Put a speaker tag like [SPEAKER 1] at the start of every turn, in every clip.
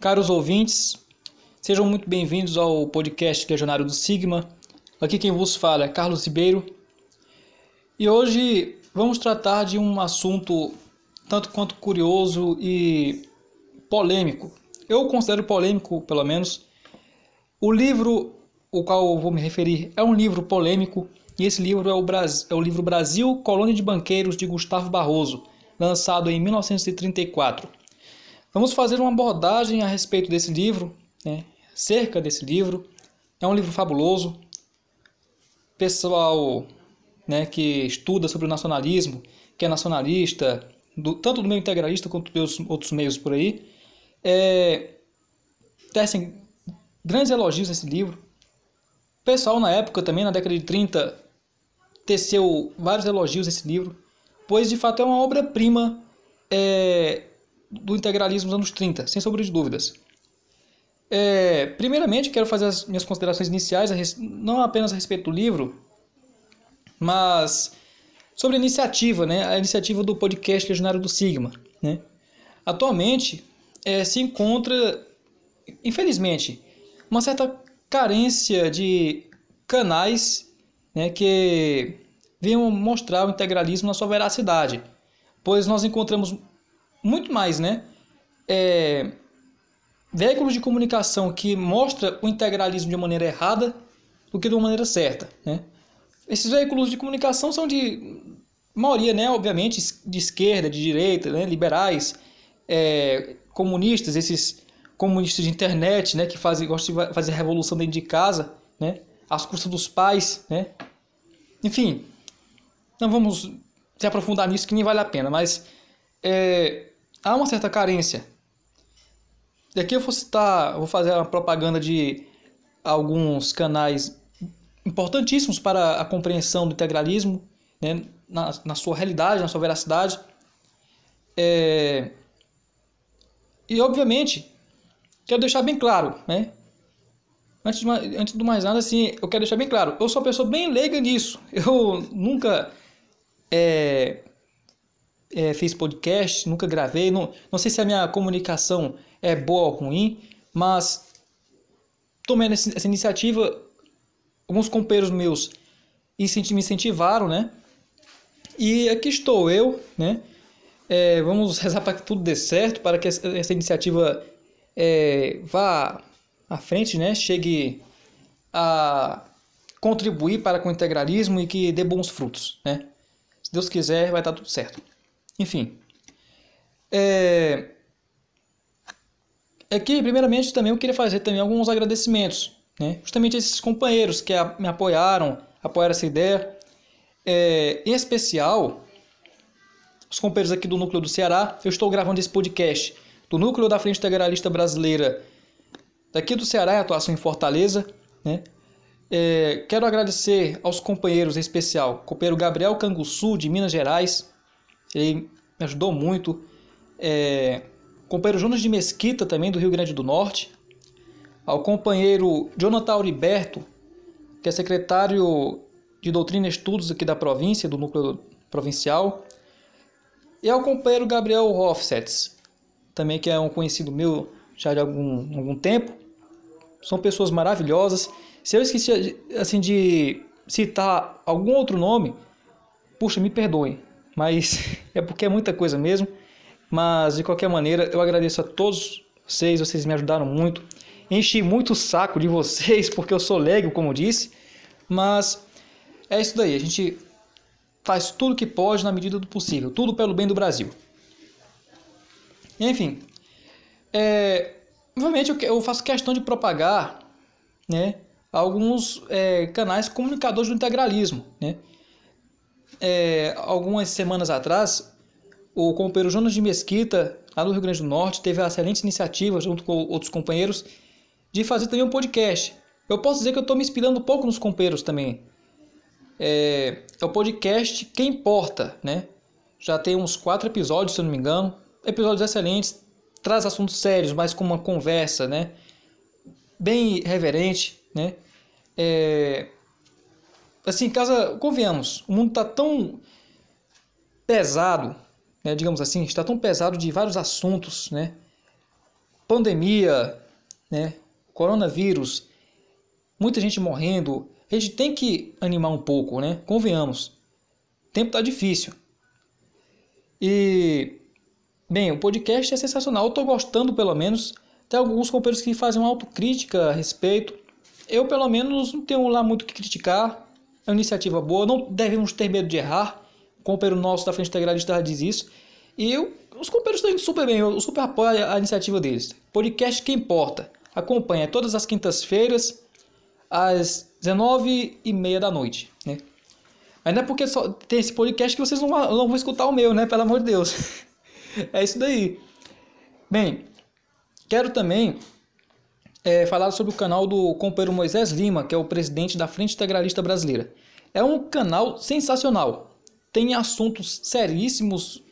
[SPEAKER 1] Caros ouvintes, sejam muito bem-vindos ao podcast Legionário do Sigma. Aqui quem vos fala é Carlos Ribeiro. E hoje vamos tratar de um assunto tanto quanto curioso e polêmico. Eu considero polêmico, pelo menos, o livro o qual eu vou me referir, é um livro polêmico, e esse livro é o, Brasil, é o livro Brasil, Colônia de Banqueiros, de Gustavo Barroso, lançado em 1934. Vamos fazer uma abordagem a respeito desse livro, né, cerca desse livro. É um livro fabuloso. Pessoal né, que estuda sobre o nacionalismo, que é nacionalista, do, tanto do meio integralista quanto dos outros meios por aí, é, tecem grandes elogios a esse livro. O pessoal na época também, na década de 30, teceu vários elogios a esse livro, pois de fato é uma obra-prima é, do integralismo dos anos 30, sem sombra de dúvidas. É, primeiramente, quero fazer as minhas considerações iniciais, não apenas a respeito do livro, mas sobre a iniciativa, né? a iniciativa do podcast Legionário do Sigma. Né? Atualmente, é, se encontra, infelizmente, uma certa carência de canais né, que venham mostrar o integralismo na sua veracidade, pois nós encontramos muito mais né, é, veículos de comunicação que mostra o integralismo de uma maneira errada do que de uma maneira certa. Né? Esses veículos de comunicação são de maioria, né, obviamente, de esquerda, de direita, né, liberais, é, comunistas, esses comunistas de internet, né, que fazem, gostam de fazer revolução dentro de casa, né, às custas dos pais, né. Enfim, não vamos se aprofundar nisso que nem vale a pena, mas é, há uma certa carência. E aqui eu vou citar, vou fazer uma propaganda de alguns canais importantíssimos para a compreensão do integralismo, né, na, na sua realidade, na sua veracidade. É, e obviamente Quero deixar bem claro, né? Antes de, mais, antes de mais nada, assim, eu quero deixar bem claro, eu sou uma pessoa bem leiga nisso. Eu nunca é, é, fiz podcast, nunca gravei, não, não sei se a minha comunicação é boa ou ruim, mas tomando essa, essa iniciativa, alguns companheiros meus me incentivaram, né? E aqui estou eu, né? É, vamos rezar para que tudo dê certo, para que essa, essa iniciativa é, vá à frente, né? chegue a contribuir para com o integralismo e que dê bons frutos. Né? Se Deus quiser, vai estar tudo certo. Enfim. É... Aqui, é primeiramente, também eu queria fazer também alguns agradecimentos. Né? Justamente esses companheiros que me apoiaram, apoiaram essa ideia. É, em especial, os companheiros aqui do Núcleo do Ceará. Eu estou gravando esse podcast do núcleo da Frente Integralista Brasileira daqui do Ceará, atuação em Fortaleza. Né? É, quero agradecer aos companheiros, em especial, o companheiro Gabriel Canguçu, de Minas Gerais, ele me ajudou muito. É, companheiro Jonas de Mesquita, também do Rio Grande do Norte. Ao companheiro Jonathan Auriberto, que é secretário de Doutrina e Estudos aqui da província, do núcleo provincial. E ao companheiro Gabriel Hofsetz, também que é um conhecido meu já de algum, algum tempo. São pessoas maravilhosas. Se eu esqueci assim de citar algum outro nome, puxa, me perdoem, mas é porque é muita coisa mesmo. Mas de qualquer maneira, eu agradeço a todos vocês, vocês me ajudaram muito. Enchi muito o saco de vocês porque eu sou leigo, como disse, mas é isso daí, a gente faz tudo que pode na medida do possível, tudo pelo bem do Brasil. Enfim, é, obviamente eu faço questão de propagar né, alguns é, canais comunicadores do integralismo. Né? É, algumas semanas atrás, o companheiro Jonas de Mesquita, lá do Rio Grande do Norte, teve a excelente iniciativa, junto com outros companheiros, de fazer também um podcast. Eu posso dizer que eu estou me inspirando um pouco nos companheiros também. É, é o podcast Quem Importa, né? Já tem uns quatro episódios, se eu não me engano episódios excelentes, traz assuntos sérios, mas com uma conversa, né? Bem reverente, né? É... Assim, casa, convenhamos, o mundo está tão pesado, né? Digamos assim, está tão pesado de vários assuntos, né? Pandemia, né? Coronavírus, muita gente morrendo. A gente tem que animar um pouco, né? Convenhamos. O tempo está difícil. E Bem, o podcast é sensacional. Eu estou gostando, pelo menos. Tem alguns companheiros que fazem uma autocrítica a respeito. Eu, pelo menos, não tenho lá muito o que criticar. É uma iniciativa boa. Não devemos ter medo de errar. O companheiro nosso da Frente Integralista diz isso. E eu, os companheiros estão indo super bem. Eu super apoio a iniciativa deles. Podcast que importa. Acompanha todas as quintas-feiras, às 19h30 da noite. Né? Mas não é porque só tem esse podcast que vocês não, não vão escutar o meu, né? Pelo amor de Deus. é isso daí. Bem, quero também é, falar sobre o canal do companheiro Moisés Lima, que é o presidente da Frente Integralista Brasileira. É um canal sensacional. Tem assuntos seríssimos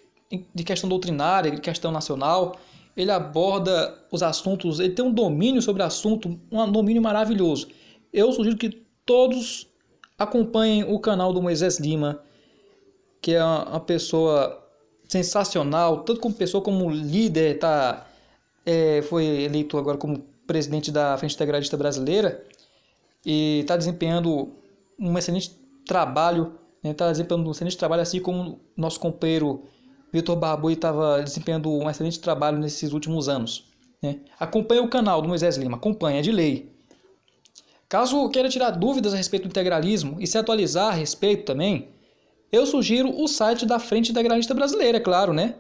[SPEAKER 1] de questão doutrinária, de questão nacional. Ele aborda os assuntos, ele tem um domínio sobre o assunto, um domínio maravilhoso. Eu sugiro que todos acompanhem o canal do Moisés Lima, que é uma pessoa sensacional, tanto como pessoa, como líder, tá, é, foi eleito agora como presidente da Frente Integralista Brasileira e está desempenhando um excelente trabalho, está né, tá desempenhando um excelente trabalho, assim como nosso companheiro Vitor Barbui estava desempenhando um excelente trabalho nesses últimos anos. Né. Acompanhe o canal do Moisés Lima, acompanha, é de lei. Caso queira tirar dúvidas a respeito do integralismo e se atualizar a respeito também, eu sugiro o site da Frente Integralista Brasileira, é claro, né?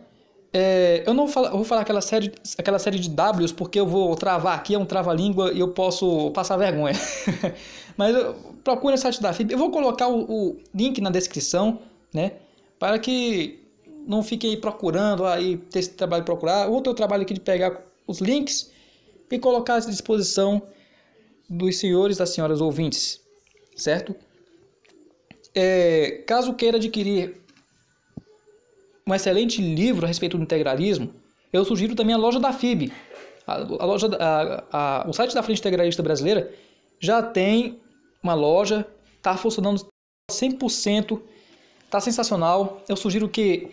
[SPEAKER 1] É, eu não vou falar, vou falar aquela, série, aquela série de Ws, porque eu vou travar aqui, é um trava-língua e eu posso passar vergonha. Mas procure o site da FIB. Eu vou colocar o, o, link na descrição, né? Para que não fique aí procurando, aí ter esse trabalho de procurar. O teu trabalho aqui de pegar os links e colocar à disposição dos senhores e das senhoras ouvintes, certo? é, caso queira adquirir um excelente livro a respeito do integralismo, eu sugiro também a loja da FIB. A, a loja, a, o site da Frente Integralista Brasileira já tem uma loja, está funcionando 100%, está sensacional. Eu sugiro que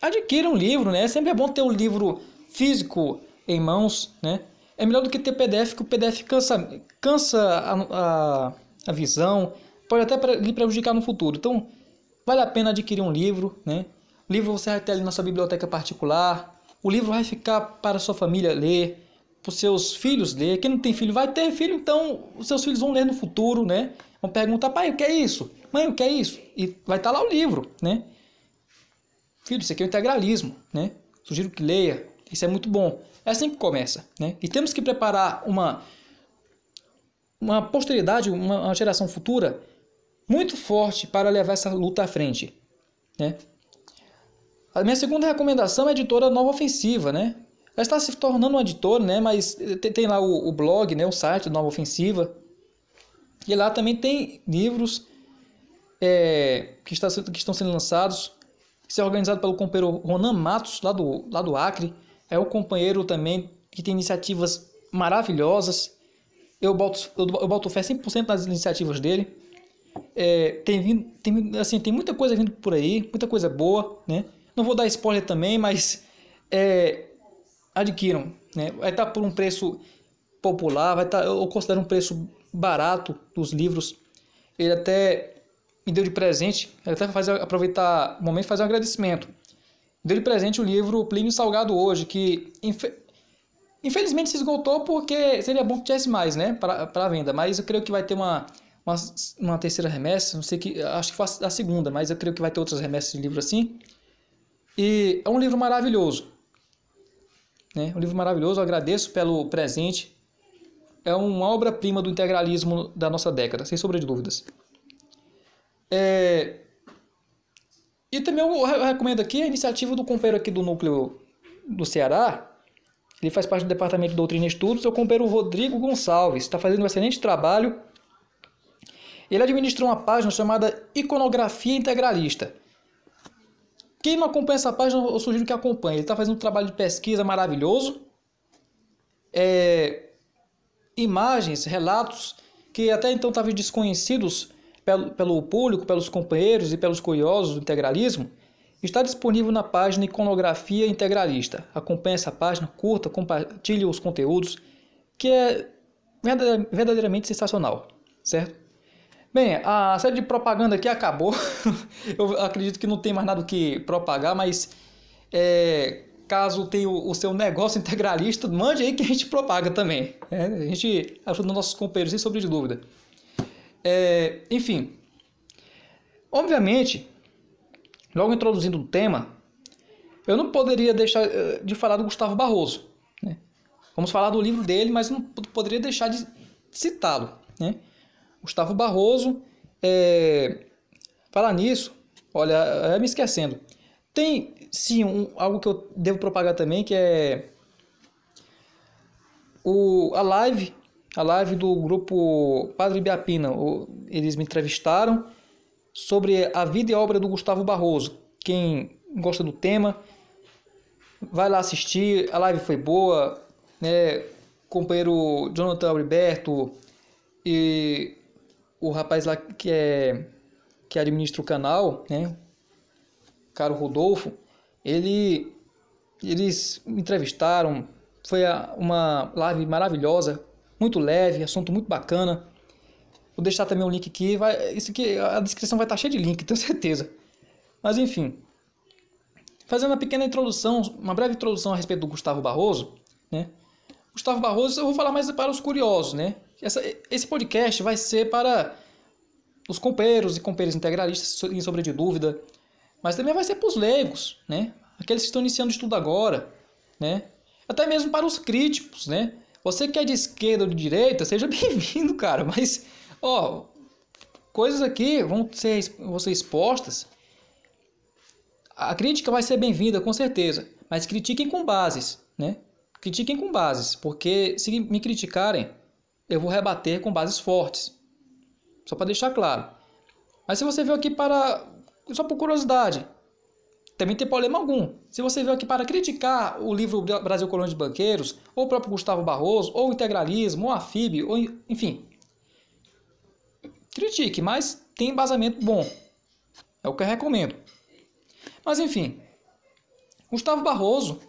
[SPEAKER 1] adquira um livro, né? Sempre é bom ter o um livro físico em mãos, né? É melhor do que ter PDF, que o PDF cansa, cansa a, a, a visão, pode até lhe prejudicar no futuro. Então, vale a pena adquirir um livro, né? O livro você vai ter ali na sua biblioteca particular. O livro vai ficar para sua família ler, para os seus filhos ler. Quem não tem filho vai ter filho, então os seus filhos vão ler no futuro, né? Vão perguntar, pai, o que é isso? Mãe, o que é isso? E vai estar tá lá o livro, né? Filho, isso aqui é o integralismo, né? Sugiro que leia, isso é muito bom. É assim que começa, né? E temos que preparar uma uma posteridade, uma geração futura muito forte para levar essa luta à frente. Né? A minha segunda recomendação é a editora Nova Ofensiva, né? Ela está se tornando uma editora, né? Mas tem, lá o, o blog, né? O site Nova Ofensiva. E lá também tem livros é, que, está, que estão sendo lançados. Isso é organizado pelo companheiro Ronan Matos, lá do, lá do Acre. É um companheiro também que tem iniciativas maravilhosas. Eu boto, eu boto fé 100% nas iniciativas dele. É, tem vindo, tem, assim, tem muita coisa vindo por aí, muita coisa boa, né? Não vou dar spoiler também, mas é, adquiram, né? Vai estar tá por um preço popular, vai estar, tá, eu considero um preço barato dos livros. Ele até me deu de presente, até fazer, aproveitar o momento e fazer um agradecimento. Me deu de presente o livro Plínio Salgado hoje, que infelizmente se esgotou porque seria bom que tivesse mais, né, para venda, mas eu creio que vai ter uma uma, uma terceira remessa, não sei que, acho que foi a segunda, mas eu creio que vai ter outras remessas de livro assim. E é um livro maravilhoso. Né? Um livro maravilhoso, eu agradeço pelo presente. É uma obra-prima do integralismo da nossa década, sem sombra de dúvidas. É... E também eu recomendo aqui a iniciativa do companheiro aqui do núcleo do Ceará. Ele faz parte do Departamento de Doutrina e Estudos, é o companheiro Rodrigo Gonçalves. Está fazendo um excelente trabalho ele administrou uma página chamada Iconografia Integralista. Quem não acompanha essa página, eu sugiro que acompanhe. Ele está fazendo um trabalho de pesquisa maravilhoso. É, imagens, relatos que até então estavam desconhecidos pelo, pelo público, pelos companheiros e pelos curiosos do integralismo, está disponível na página Iconografia Integralista. Acompanhe essa página, curta, compartilhe os conteúdos, que é verdadeiramente sensacional, certo? Bem, a série de propaganda aqui acabou. Eu acredito que não tem mais nada o que propagar, mas é, caso tenha o, o, seu negócio integralista, mande aí que a gente propaga também. É, a gente ajuda nossos companheiros sem sobre de dúvida. É, enfim, obviamente, logo introduzindo o tema, eu não poderia deixar eh, de falar do Gustavo Barroso. Né? Vamos falar do livro dele, mas não poderia deixar de citá-lo. Né? Gustavo Barroso. É, falar nisso, olha, é me esquecendo. Tem sim um, algo que eu devo propagar também, que é o, a live, a live do grupo Padre Biapina. O, eles me entrevistaram sobre a vida e obra do Gustavo Barroso. Quem gosta do tema, vai lá assistir. A live foi boa, né? O companheiro Jonathan Alberto e o rapaz lá que é que administra o canal, né? Caro Rodolfo, ele eles me entrevistaram, foi uma live maravilhosa, muito leve, assunto muito bacana. Vou deixar também um link aqui, vai, isso aqui, a descrição vai estar tá cheia de link, tenho certeza. Mas enfim, fazendo uma pequena introdução, uma breve introdução a respeito do Gustavo Barroso, né? Gustavo Barroso, eu vou falar mais para os curiosos, né? Essa, esse podcast vai ser para os companheiros e companheiras integralistas em sobre de dúvida, mas também vai ser para os leigos, né? Aqueles que estão iniciando o estudo agora, né? Até mesmo para os críticos, né? Você que é de esquerda ou de direita, seja bem-vindo, cara, mas ó, coisas aqui vão ser, vão ser expostas. A crítica vai ser bem-vinda, com certeza, mas critiquem com bases, né? Critiquem com bases, porque se me criticarem, eu vou rebater com bases fortes. Só para deixar claro. Mas se você veio aqui para. Só por curiosidade. Também tem problema algum. Se você veio aqui para criticar o livro Brasil Colônia de Banqueiros, ou o próprio Gustavo Barroso, ou o integralismo, ou a FIB, ou enfim. Critique, mas tem embasamento bom. É o que eu recomendo. Mas enfim. Gustavo Barroso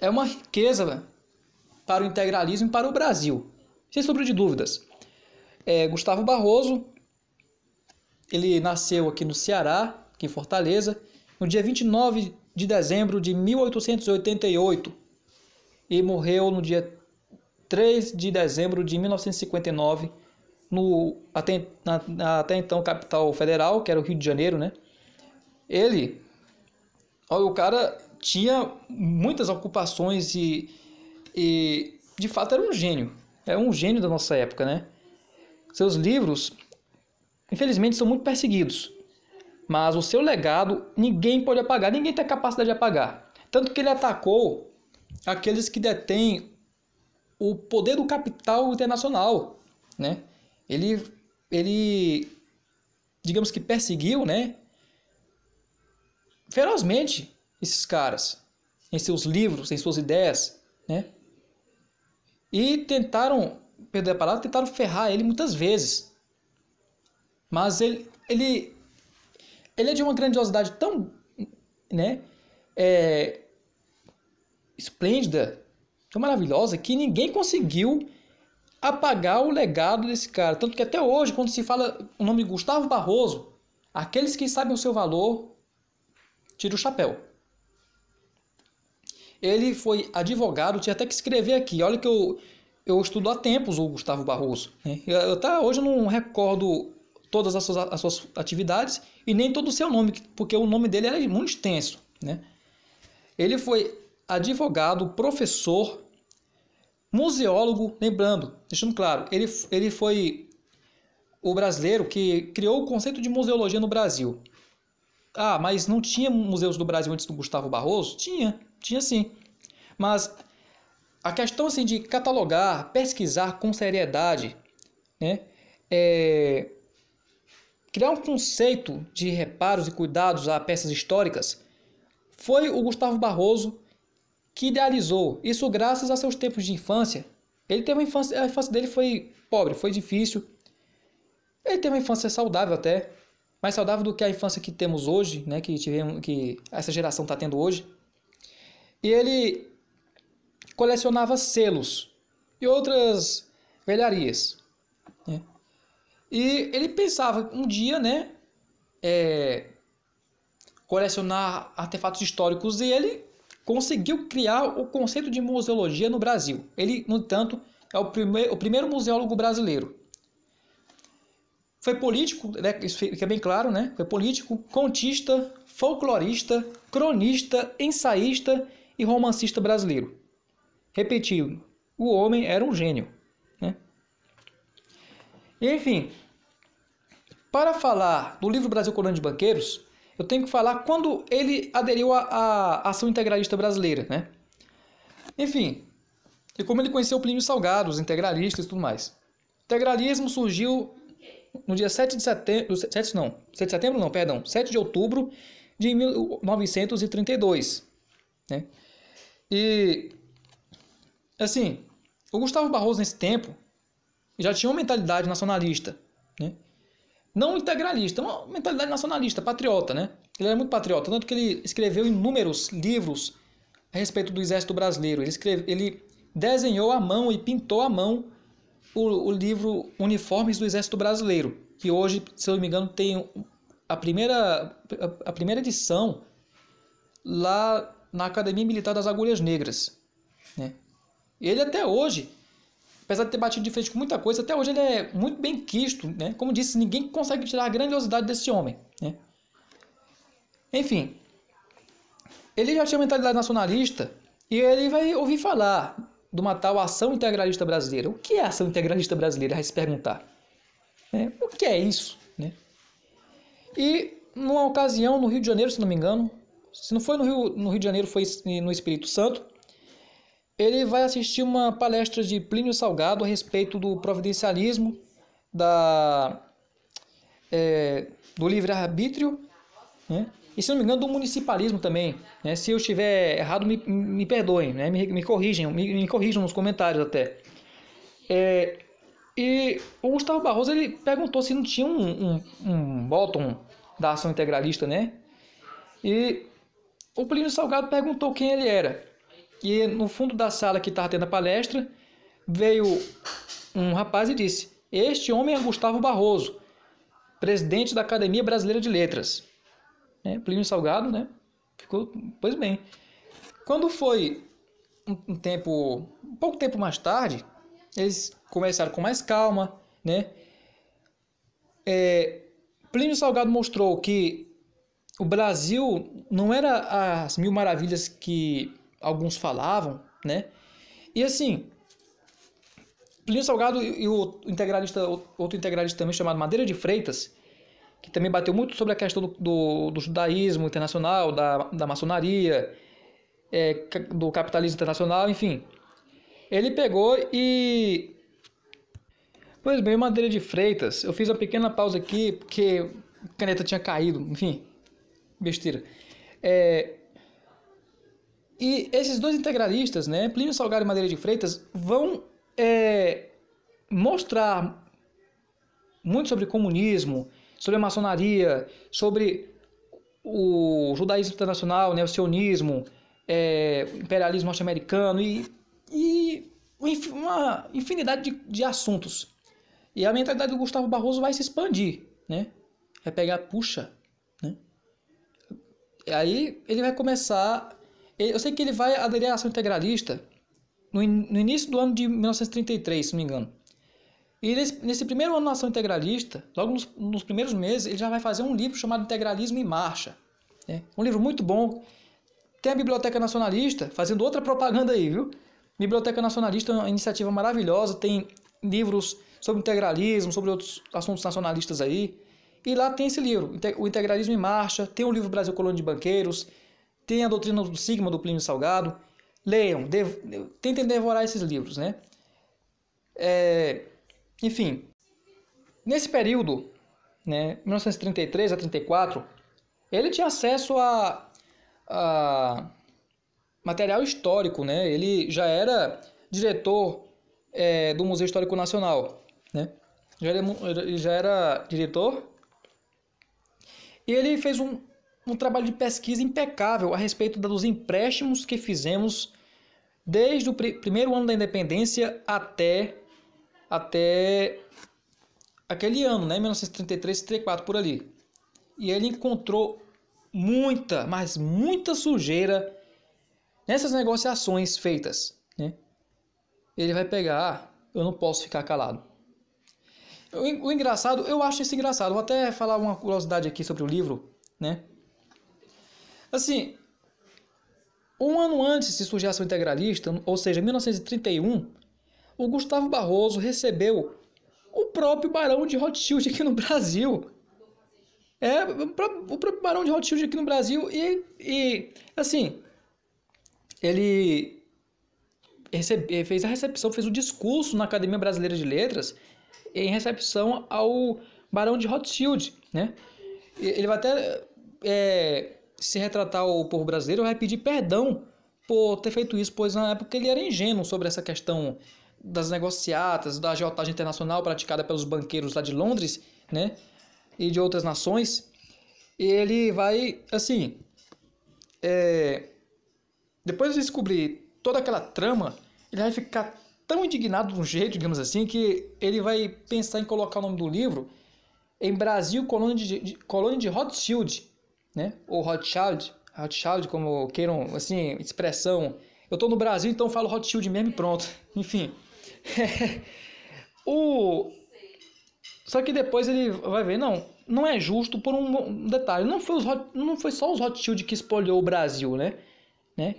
[SPEAKER 1] é uma riqueza para o integralismo e para o Brasil sem sombra de dúvidas. É, Gustavo Barroso, ele nasceu aqui no Ceará, aqui em Fortaleza, no dia 29 de dezembro de 1888 e morreu no dia 3 de dezembro de 1959 no até, na, até então capital federal, que era o Rio de Janeiro, né? Ele, o cara tinha muitas ocupações e, e de fato era um gênio é um gênio da nossa época, né? Seus livros, infelizmente, são muito perseguidos. Mas o seu legado ninguém pode apagar, ninguém tem capacidade de apagar. Tanto que ele atacou aqueles que detêm o poder do capital internacional, né? Ele, ele digamos que perseguiu, né? Ferozmente esses caras em seus livros, em suas ideias, né? E tentaram, perder a palavra, tentaram ferrar ele muitas vezes. Mas ele, ele, ele é de uma grandiosidade tão né, é, esplêndida, tão maravilhosa, que ninguém conseguiu apagar o legado desse cara. Tanto que até hoje, quando se fala o nome Gustavo Barroso, aqueles que sabem o seu valor tiram o chapéu. Ele foi advogado, tinha até que escrever aqui. Olha que eu, eu estudo há tempos o Gustavo Barroso. Né? Eh, eu, tá, hoje eu não recordo todas as suas, as suas atividades e nem todo o seu nome, porque o nome dele era muito extenso. Né? Ele foi advogado, professor, museólogo, lembrando, deixando claro, ele, ele foi o brasileiro que criou o conceito de museologia no Brasil. Ah, mas não tinha museus do Brasil antes do Gustavo Barroso? Tinha. Tinha sim. Mas a questão assim, de catalogar, pesquisar com seriedade, né? É... criar um conceito de reparos e cuidados a peças históricas, foi o Gustavo Barroso que idealizou. Isso graças a seus tempos de infância. Ele teve uma infância, a infância dele foi pobre, foi difícil. Ele teve uma infância saudável até, mais saudável do que a infância que temos hoje, né? Que tivemos, que essa geração está tendo hoje. E ele colecionava selos e outras velharias. Né? E ele pensava um dia, né? É, colecionar artefatos históricos e ele conseguiu criar o conceito de museologia no Brasil. Ele, no entanto, é o primeiro, o primeiro museólogo brasileiro. Foi político, né, isso fica bem claro, né? Foi político, contista, folclorista, cronista, ensaísta e romancista brasileiro. Repetindo, o homem era um gênio. Né? Enfim, para falar do livro Brasil Colônia de Banqueiros, eu tenho que falar quando ele aderiu à, à ação integralista brasileira. Né? Enfim, e como ele conheceu Plínio Salgado, os integralistas e tudo mais. O integralismo surgiu no dia 7 de setembro, 7, não, 7 de setembro não, perdão, 7 de outubro de 1932, né? E assim, o Gustavo Barroso nesse tempo já tinha uma mentalidade nacionalista, né? Não integralista, uma mentalidade nacionalista, patriota, né? Ele era muito patriota, tanto que ele escreveu inúmeros livros a respeito do Exército Brasileiro. Ele, escreve, ele desenhou à mão e pintou à mão o, o livro Uniformes do Exército Brasileiro, que hoje, se eu não me engano, tem a primeira, a primeira edição lá na Academia Militar das Agulhas Negras. Né? Ele até hoje, apesar de ter batido de frente com muita coisa, até hoje ele é muito bem quisto. Né? Como disse, ninguém consegue tirar a grandiosidade desse homem. Né? Enfim, ele já tinha mentalidade nacionalista e ele vai ouvir falar de uma tal ação integralista brasileira. O que é ação integralista brasileira? Vai se perguntar. Né? O que é isso? Né? E numa ocasião no Rio de Janeiro, se não me engano, se não foi no Rio, no Rio de Janeiro, foi no Espírito Santo. Ele vai assistir uma palestra de Plínio Salgado a respeito do providencialismo, da, é, do livre-arbítrio, né? e se não me engano, do municipalismo também. Né? Se eu estiver errado, me, me perdoem, né? me, me corrijam, me, me corrijam nos comentários até. É, e o Gustavo Barroso ele perguntou se não tinha um, um, um bottom da ação integralista, né? E o Plínio Salgado perguntou quem ele era. E no fundo da sala que estava tendo a palestra, veio um rapaz e disse: Este homem é Gustavo Barroso, presidente da Academia Brasileira de Letras. Né? Plínio Salgado, né? Ficou, pois bem. Quando foi um tempo, um pouco tempo mais tarde, eles começaram com mais calma, né? É, Plínio Salgado mostrou que o Brasil não era as mil maravilhas que alguns falavam, né? E assim, Plínio Salgado e o integralista, outro integralista também chamado Madeira de Freitas, que também bateu muito sobre a questão do, do, do judaísmo internacional, da, da maçonaria, é, do capitalismo internacional, enfim. Ele pegou e. Pois bem, Madeira de Freitas, eu fiz uma pequena pausa aqui porque a caneta tinha caído, enfim besteira. É, e esses dois integralistas, né, Plínio Salgado e Madeira de Freitas, vão é, mostrar muito sobre comunismo, sobre a maçonaria, sobre o judaísmo internacional, né, o sionismo, é, o imperialismo norte-americano e, e, uma infinidade de, de assuntos. E a mentalidade do Gustavo Barroso vai se expandir, né? Vai pegar, puxa, Aí ele vai começar. Eu sei que ele vai aderir à ação integralista no, in, no início do ano de 1933, se não me engano. E nesse, nesse primeiro ano da ação integralista, logo nos, nos, primeiros meses, ele já vai fazer um livro chamado Integralismo em Marcha. Né? Um livro muito bom. Tem a Biblioteca Nacionalista, fazendo outra propaganda aí, viu? Biblioteca Nacionalista é uma iniciativa maravilhosa, tem livros sobre integralismo, sobre outros assuntos nacionalistas aí. E lá tem esse livro, O Integralismo em Marcha, tem o livro Brasil Colônia de Banqueiros, tem a Doutrina do Sigma, do Plínio Salgado. Leiam, dev... tentem devorar esses livros, né? É... Enfim, nesse período, né, 1933 a 34, ele tinha acesso a, a material histórico, né? Ele já era diretor é, do Museu Histórico Nacional, né? Já era, já era diretor e ele fez um, um trabalho de pesquisa impecável a respeito dos empréstimos que fizemos desde o pr primeiro ano da independência até, até aquele ano, né, 1933, 34 por ali. E ele encontrou muita, mas muita sujeira nessas negociações feitas, né? Ele vai pegar, ah, eu não posso ficar calado. O engraçado, eu acho isso engraçado. Vou até falar uma curiosidade aqui sobre o livro, né? Assim, um ano antes de surgir a ação integralista, ou seja, 1931, o Gustavo Barroso recebeu o próprio Barão de Rothschild aqui no Brasil. É, o próprio Barão de Rothschild aqui no Brasil e, e assim, ele recebe, fez a recepção, fez o discurso na Academia Brasileira de Letras em recepção ao Barão de Rothschild, né? Ele vai até é, se retratar o povo brasileiro, vai pedir perdão por ter feito isso, pois na época ele era ingênuo sobre essa questão das negociatas, da agiotagem internacional praticada pelos banqueiros lá de Londres, né? E de outras nações. E ele vai, assim, é, depois de descobrir toda aquela trama, ele vai ficar tão indignado de um jeito, digamos assim, que ele vai pensar em colocar o nome do livro em Brasil, colônia de, de colônia de Rothschild, né? Ou Rothschild, Rothschild, como queiram, assim, expressão. Eu tô no Brasil, então falo Rothschild mesmo e pronto. Enfim. o... Só que depois ele vai ver, não, não é justo por um detalhe. Não foi, os, não foi só os Rothschild que espolhou o Brasil, né? né?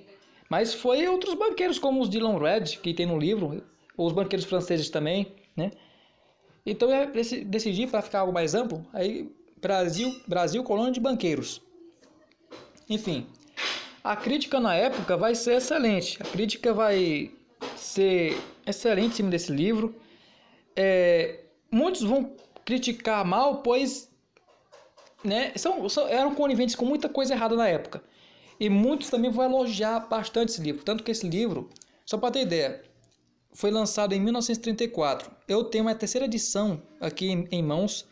[SPEAKER 1] Mas foi outros banqueiros, como os Dylan Red, que tem no livro, ou os banqueiros franceses também, né? Então eu decidi, para ficar algo mais amplo, aí Brasil, Brasil colônia de banqueiros. Enfim, a crítica na época vai ser excelente. A crítica vai ser excelente em cima desse livro. É, muitos vão criticar mal, pois né, são, são, eram coniventes com muita coisa errada na época. E muitos também vão elogiar bastante esse livro. Tanto que esse livro, só para ter ideia, foi lançado em 1934. Eu tenho uma terceira edição aqui em, em mãos.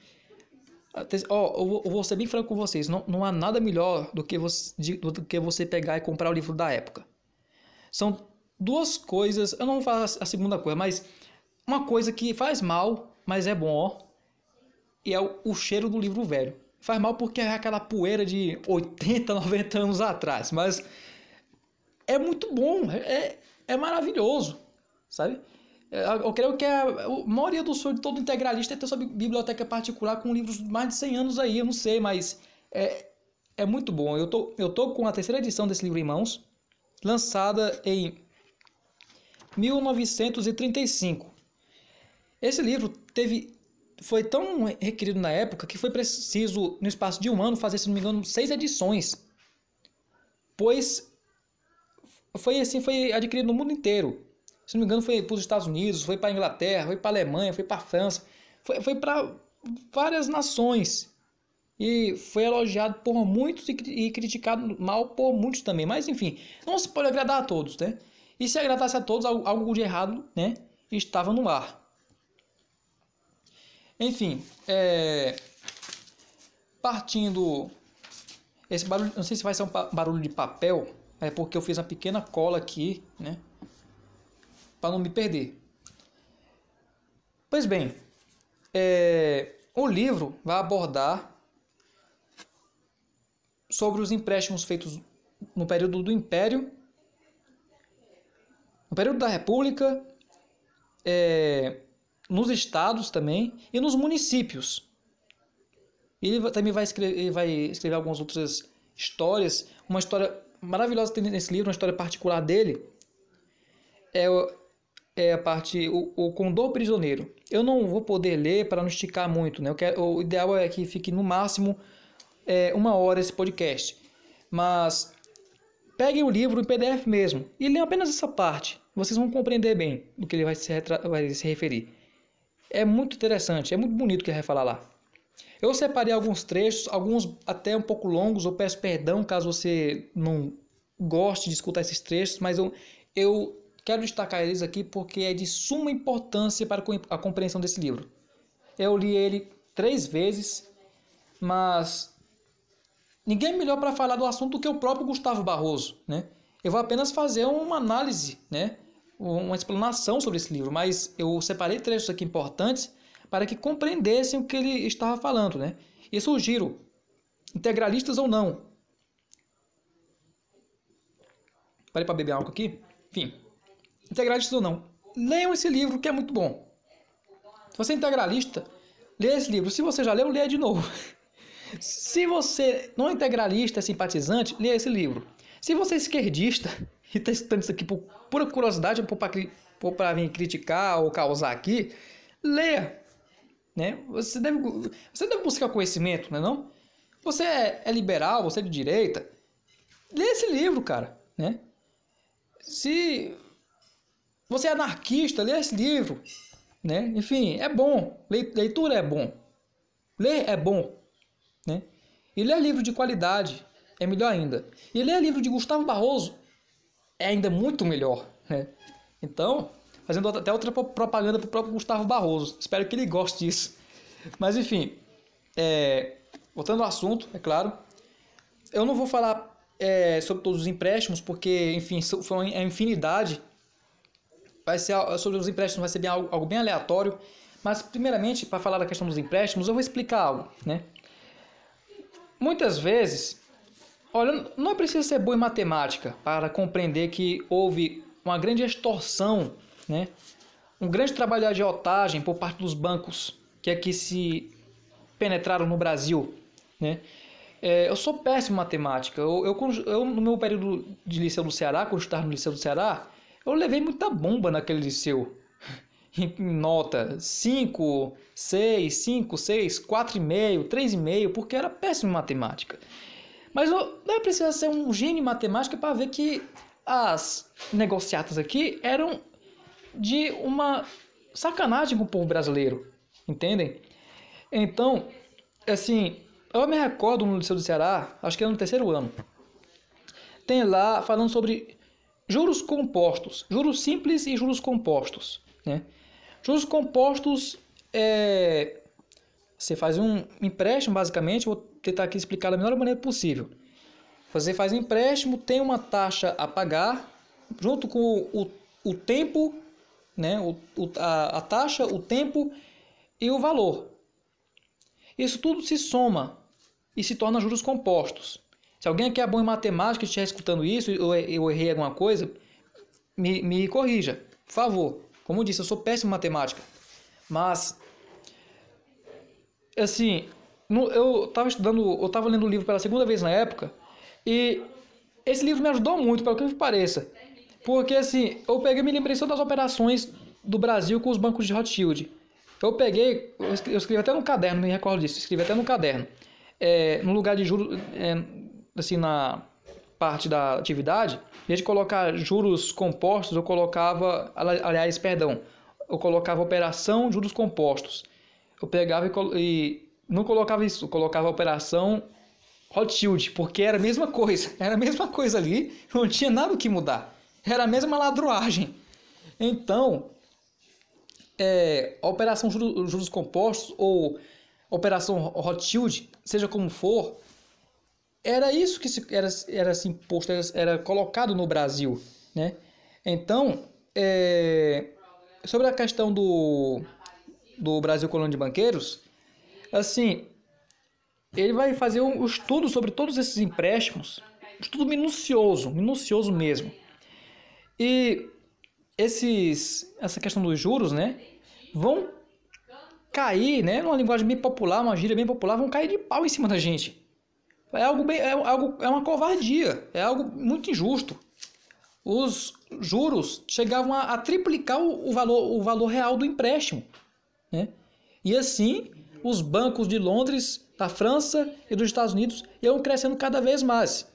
[SPEAKER 1] oh, eu vou ser bem franco com vocês, não, não há nada melhor do que, você, do que você pegar e comprar o livro da época. São duas coisas, eu não vou falar a segunda coisa, mas uma coisa que faz mal, mas é bom, ó, e é o, o cheiro do livro velho. Faz mal porque é aquela poeira de 80, 90 anos atrás, mas é muito bom, é, é maravilhoso, sabe? É, eu creio que é a, maioria do sonho de todo integralista é ter sua biblioteca particular com livros de mais de 100 anos aí, eu não sei, mas é, é muito bom. Eu tô, eu tô com a terceira edição desse livro em mãos, lançada em 1935. Esse livro teve foi tão requerido na época que foi preciso, no espaço de um ano, fazer, se não me engano, seis edições. Pois foi assim, foi adquirido no mundo inteiro. Se não me engano, foi para os Estados Unidos, foi para a Inglaterra, foi para a Alemanha, foi para a França, foi, foi para várias nações. E foi elogiado por muitos e, e criticado mal por muitos também. Mas enfim, não se pode agradar a todos, né? E se agradasse a todos, algo de errado, né? Estava no ar. Enfim, é... partindo. Esse barulho, não sei se vai ser um barulho de papel, é porque eu fiz uma pequena cola aqui, né? Para não me perder. Pois bem, é... o livro vai abordar sobre os empréstimos feitos no período do Império, no período da República, é, nos estados também e nos municípios. Ele também vai escrever, ele vai escrever algumas outras histórias. Uma história maravilhosa que tem nesse livro, uma história particular dele, é, é a parte o, o Condor Prisioneiro. Eu não vou poder ler para não esticar muito, né? Quero, o ideal é que fique no máximo é, uma hora esse podcast. Mas peguem o livro em PDF mesmo e leiam apenas essa parte. Vocês vão compreender bem do que ele vai se, vai se referir. É muito interessante, é muito bonito o que ele vai falar lá. Eu separei alguns trechos, alguns até um pouco longos, eu peço perdão caso você não goste de escutar esses trechos, mas eu, eu quero destacar eles aqui porque é de suma importância para a compreensão desse livro. Eu li ele três vezes, mas ninguém é melhor para falar do assunto do que o próprio Gustavo Barroso, né? Eu vou apenas fazer uma análise, né? uma explanação sobre esse livro, mas eu separei trechos aqui importantes para que compreendessem o que ele estava falando, né? E surgiram, integralistas ou não. Parei para beber álcool aqui? Enfim, integralistas ou não. Leiam esse livro que é muito bom. Se você é integralista, lê esse livro. Se você já leu, lê de novo. Se você não é integralista, é simpatizante, lê esse livro. Se você é esquerdista, e tá escutando isso aqui por pura curiosidade, ou para vir criticar ou causar aqui, leia. Né? Você, deve, você deve buscar conhecimento, não é não? Você é, é liberal, você é de direita, lê esse livro, cara. Né? Se você é anarquista, lê esse livro. Né? Enfim, é bom. Leitura é bom. Ler é bom. Né? E ler livro de qualidade é melhor ainda. E ler livro de Gustavo Barroso é ainda muito melhor. Né? Então, fazendo até outra propaganda para o próprio Gustavo Barroso. Espero que ele goste disso. Mas enfim, é, voltando ao assunto, é claro, eu não vou falar é, sobre todos os empréstimos, porque, enfim, foi uma é infinidade. Vai ser, sobre os empréstimos vai ser bem, algo, algo bem aleatório. Mas, primeiramente, para falar da questão dos empréstimos, eu vou explicar algo, né? Muitas vezes, Olha, não é preciso ser bom em matemática para compreender que houve uma grande extorsão, né? um grande trabalho de agiotagem por parte dos bancos que aqui é se penetraram no Brasil. Né? É, eu sou péssimo em matemática. Eu, eu, eu, no meu período de liceu do Ceará, quando eu estava no liceu do Ceará, eu levei muita bomba naquele liceu. em nota 5, 6, 5, 6, 4,5, 3,5, porque era péssimo em matemática. Mas não é né, preciso ser um gênio matemático para ver que as negociatas aqui eram de uma sacanagem com o povo brasileiro, entendem? Então, assim, eu me recordo no Liceu do Ceará, acho que era no terceiro ano, tem lá falando sobre juros compostos, juros simples e juros compostos, né? Juros compostos é você faz um empréstimo basicamente, tentar aqui explicar da melhor maneira possível. Você faz empréstimo, tem uma taxa a pagar, junto com o, o tempo, né, o, a, a taxa, o tempo e o valor. Isso tudo se soma e se torna juros compostos. Se alguém aqui é bom em matemática e estiver escutando isso, ou é, eu errei alguma coisa, me, me corrija, por favor. Como eu disse, eu sou péssimo em matemática. Mas, assim, eu estava estudando, eu estava lendo o livro pela segunda vez na época, e esse livro me ajudou muito, pelo que me pareça. Porque assim, eu peguei me lembrei só das operações do Brasil com os bancos de Rothschild. Eu peguei, eu escrevi, eu escrevi até no caderno, me recordo disso, escrevi até no caderno. É, no lugar de juros, é, assim, na parte da atividade, em vez de colocar juros compostos, eu colocava, aliás, perdão, eu colocava operação juros compostos. Eu pegava e, e não colocava isso, colocava Operação Rothschild, porque era a mesma coisa, era a mesma coisa ali, não tinha nada que mudar, era a mesma ladruagem. Então, é, a Operação juros, juros Compostos ou Operação Rothschild, seja como for, era isso que se, era, era se imposto, era, era colocado no Brasil, né? Então, é, sobre a questão do, do Brasil Colônia de Banqueiros, assim, ele vai fazer um estudo sobre todos esses empréstimos, um estudo minucioso, minucioso mesmo. E esses, essa questão dos juros, né, vão cair, né, numa linguagem bem popular, uma gíria bem popular, vão cair de pau em cima da gente. É algo bem, é algo, é uma covardia, é algo muito injusto. Os juros chegavam a, a triplicar o, o valor, o valor real do empréstimo, né? E assim os bancos de Londres, da França e dos Estados Unidos iam crescendo cada vez mais.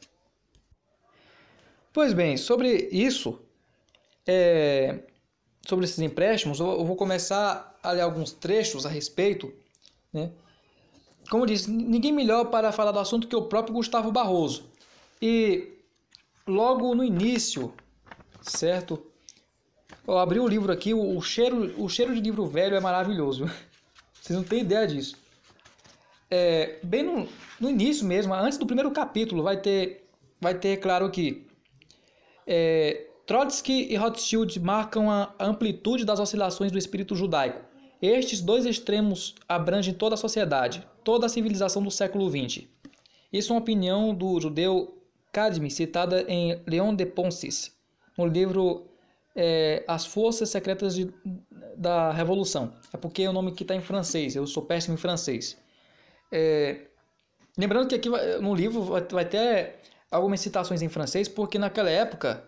[SPEAKER 1] Pois bem, sobre isso, é, sobre esses empréstimos, eu vou começar a ler alguns trechos a respeito. Né? Como eu disse, ninguém melhor para falar do assunto que o próprio Gustavo Barroso. E logo no início, certo? Eu abri o livro aqui, o cheiro, o cheiro de livro velho é maravilhoso. Vocês não têm ideia disso. É, bem no, no, início mesmo, antes do primeiro capítulo, vai ter, vai ter claro que é, Trotsky e Rothschild marcam a amplitude das oscilações do espírito judaico. Estes dois extremos abrangem toda a sociedade, toda a civilização do século XX. Isso é uma opinião do judeu Kadmi, citada em Leon de Ponces, no livro é, As Forças Secretas de, da Revolução. É porque o nome que está em francês, eu sou péssimo em francês. É... Lembrando que aqui no livro vai ter algumas citações em francês, porque naquela época,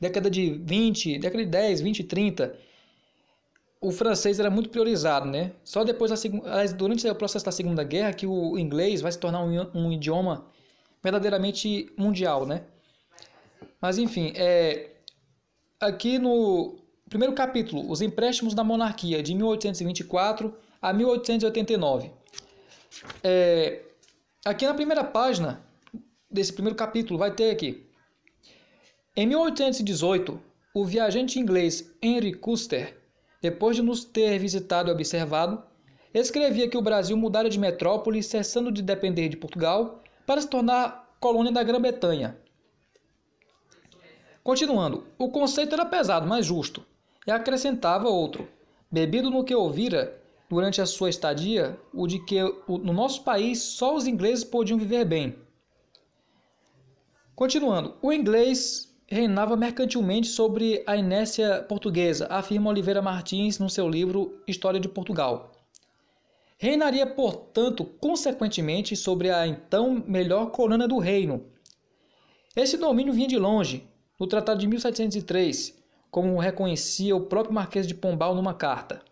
[SPEAKER 1] década de 20, década de 10, 20, 30, o francês era muito priorizado, né? Só depois, da, durante o processo da Segunda Guerra, que o inglês vai se tornar um, um idioma verdadeiramente mundial, né? Mas enfim, é, aqui no, Primeiro capítulo: Os empréstimos da monarquia de 1824 a 1889. É, aqui na primeira página desse primeiro capítulo vai ter aqui. Em 1818, o viajante inglês Henry Custer, depois de nos ter visitado e observado, escrevia que o Brasil mudara de metrópole, cessando de depender de Portugal, para se tornar colônia da Grã-Bretanha. Continuando, o conceito era pesado, mas justo. E acrescentava outro: bebido no que ouvira durante a sua estadia, o de que no nosso país só os ingleses podiam viver bem. Continuando, o inglês reinava mercantilmente sobre a inércia portuguesa, afirma Oliveira Martins no seu livro História de Portugal. Reinaria, portanto, consequentemente sobre a então melhor colônia do reino. Esse domínio vinha de longe. No Tratado de 1703, como reconhecia o próprio Marquês de Pombal numa carta.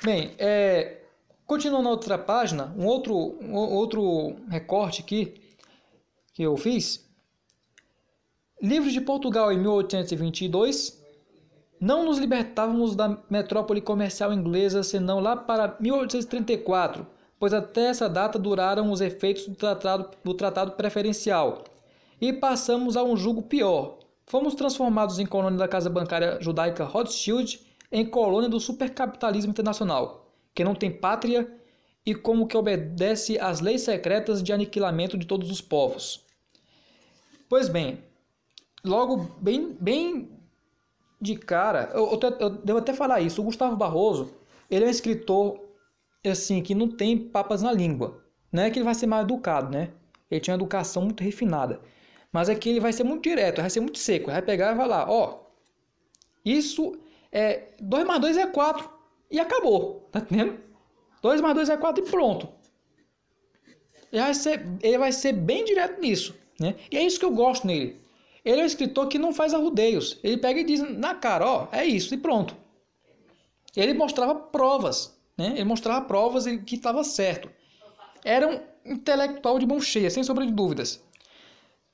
[SPEAKER 1] Bem, é, continuando na outra página, um outro, um outro recorte aqui que eu fiz. Livre de Portugal em 1822, não nos libertávamos da metrópole comercial inglesa senão lá para 1834, pois até essa data duraram os efeitos do tratado, do tratado preferencial. E passamos a um julgo pior, Fomos transformados em colônia da casa bancária judaica Rothschild em colônia do supercapitalismo internacional, que não tem pátria e como que obedece às leis secretas de aniquilamento de todos os povos. Pois bem, logo bem, bem de cara, eu, eu, eu devo até falar isso, o Gustavo Barroso, ele é um escritor assim que não tem papas na língua, não é Que ele vai ser mais educado, né? Ele tinha uma educação muito refinada. Mas aqui ele vai ser muito direto, vai ser muito seco. Ele vai pegar e vai lá, ó. Isso é 2 mais 2 é 4 e acabou. Tá entendendo? 2 mais 2 é 4 e pronto. Ele vai ser, ele vai ser bem direto nisso. Né? E é isso que eu gosto nele. Ele é um escritor que não faz arrudeios. Ele pega e diz na cara, ó, é isso e pronto. Ele mostrava provas, né? Ele mostrava provas que estava certo. Era um intelectual de mão cheia, sem sombra de dúvidas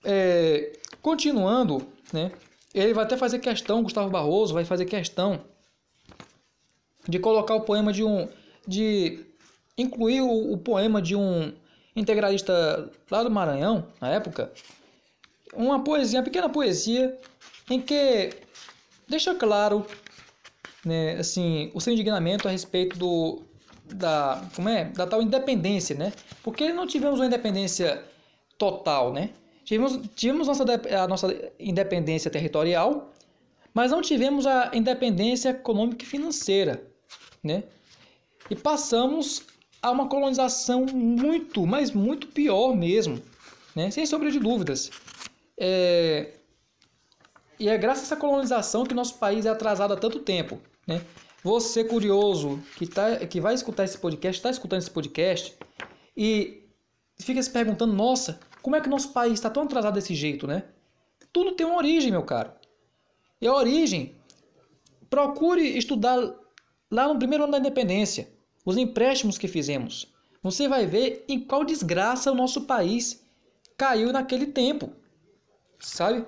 [SPEAKER 1] é, continuando, né? Ele vai até fazer questão, Gustavo Barroso vai fazer questão de colocar o poema de um, de incluir o, o poema de um integralista lá do Maranhão na época, uma poesia, uma pequena poesia em que deixa claro, né, assim, o seu indignamento a respeito do da como é da tal independência, né? Porque não tivemos uma independência total, né? Tivemos, tivemos nossa, a nossa independência territorial, mas não tivemos a independência econômica e financeira. Né? E passamos a uma colonização muito, mas muito pior mesmo, né? sem sombra de dúvidas. É... E é graças a essa colonização que nosso país é atrasado há tanto tempo. Né? Você, curioso, que, tá, que vai escutar esse podcast, está escutando esse podcast, e fica se perguntando: nossa, como é que nosso país está tão atrasado desse jeito, né? Tudo tem uma origem, meu caro. E a origem, procure estudar lá no primeiro ano da independência, os empréstimos que fizemos. Você vai ver em qual desgraça o nosso país caiu naquele tempo. Sabe?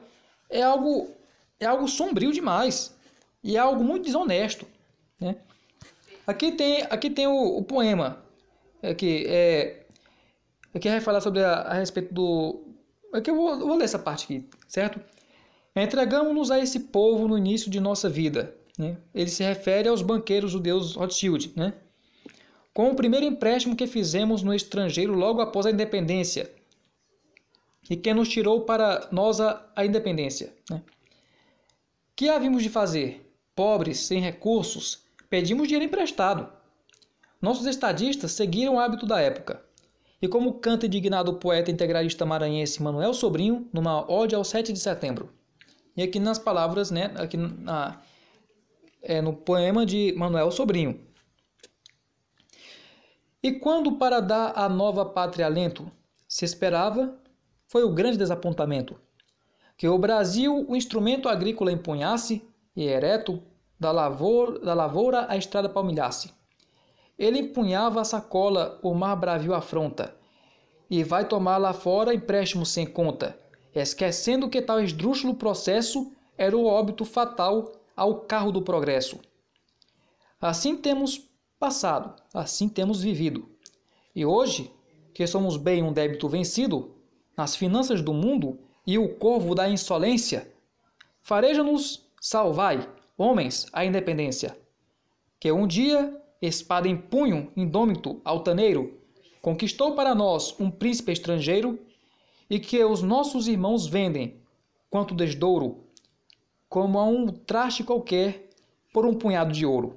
[SPEAKER 1] É algo é algo sombrio demais e é algo muito desonesto, né? Aqui tem aqui tem o, o poema é que é Aqui vai falar sobre a, a respeito do. Aqui é eu vou, eu vou ler essa parte aqui, certo? Entregamos-nos a esse povo no início de nossa vida. Né? Ele se refere aos banqueiros judeus Rothschild, né? com o primeiro empréstimo que fizemos no estrangeiro logo após a independência, e que nos tirou para nós a, a independência. Né? Que havíamos de fazer? Pobres, sem recursos, pedimos dinheiro emprestado. Nossos estadistas seguiram o hábito da época. E como canta indignado o poeta integralista maranhense Manuel Sobrinho numa ode ao 7 de setembro. E aqui nas palavras, né, aqui na, é, no poema de Manuel Sobrinho. E quando para dar à nova pátria alento se esperava, foi o grande desapontamento. Que o Brasil o instrumento agrícola empunhasse e ereto da lavoura, da lavoura a estrada palmilhasse ele empunhava a sacola, o mar bravio afronta. E vai tomar lá fora empréstimo sem conta, esquecendo que tal esdrúxulo processo era o óbito fatal ao carro do progresso. Assim temos passado, assim temos vivido. E hoje, que somos bem um débito vencido, nas finanças do mundo e o corvo da insolência, fareja-nos, salvai, homens, a independência, que um dia espada em punho, indômito, altaneiro, conquistou para nós um príncipe estrangeiro e que os nossos irmãos vendem, quanto desdouro, como a um traste qualquer, por um punhado de ouro.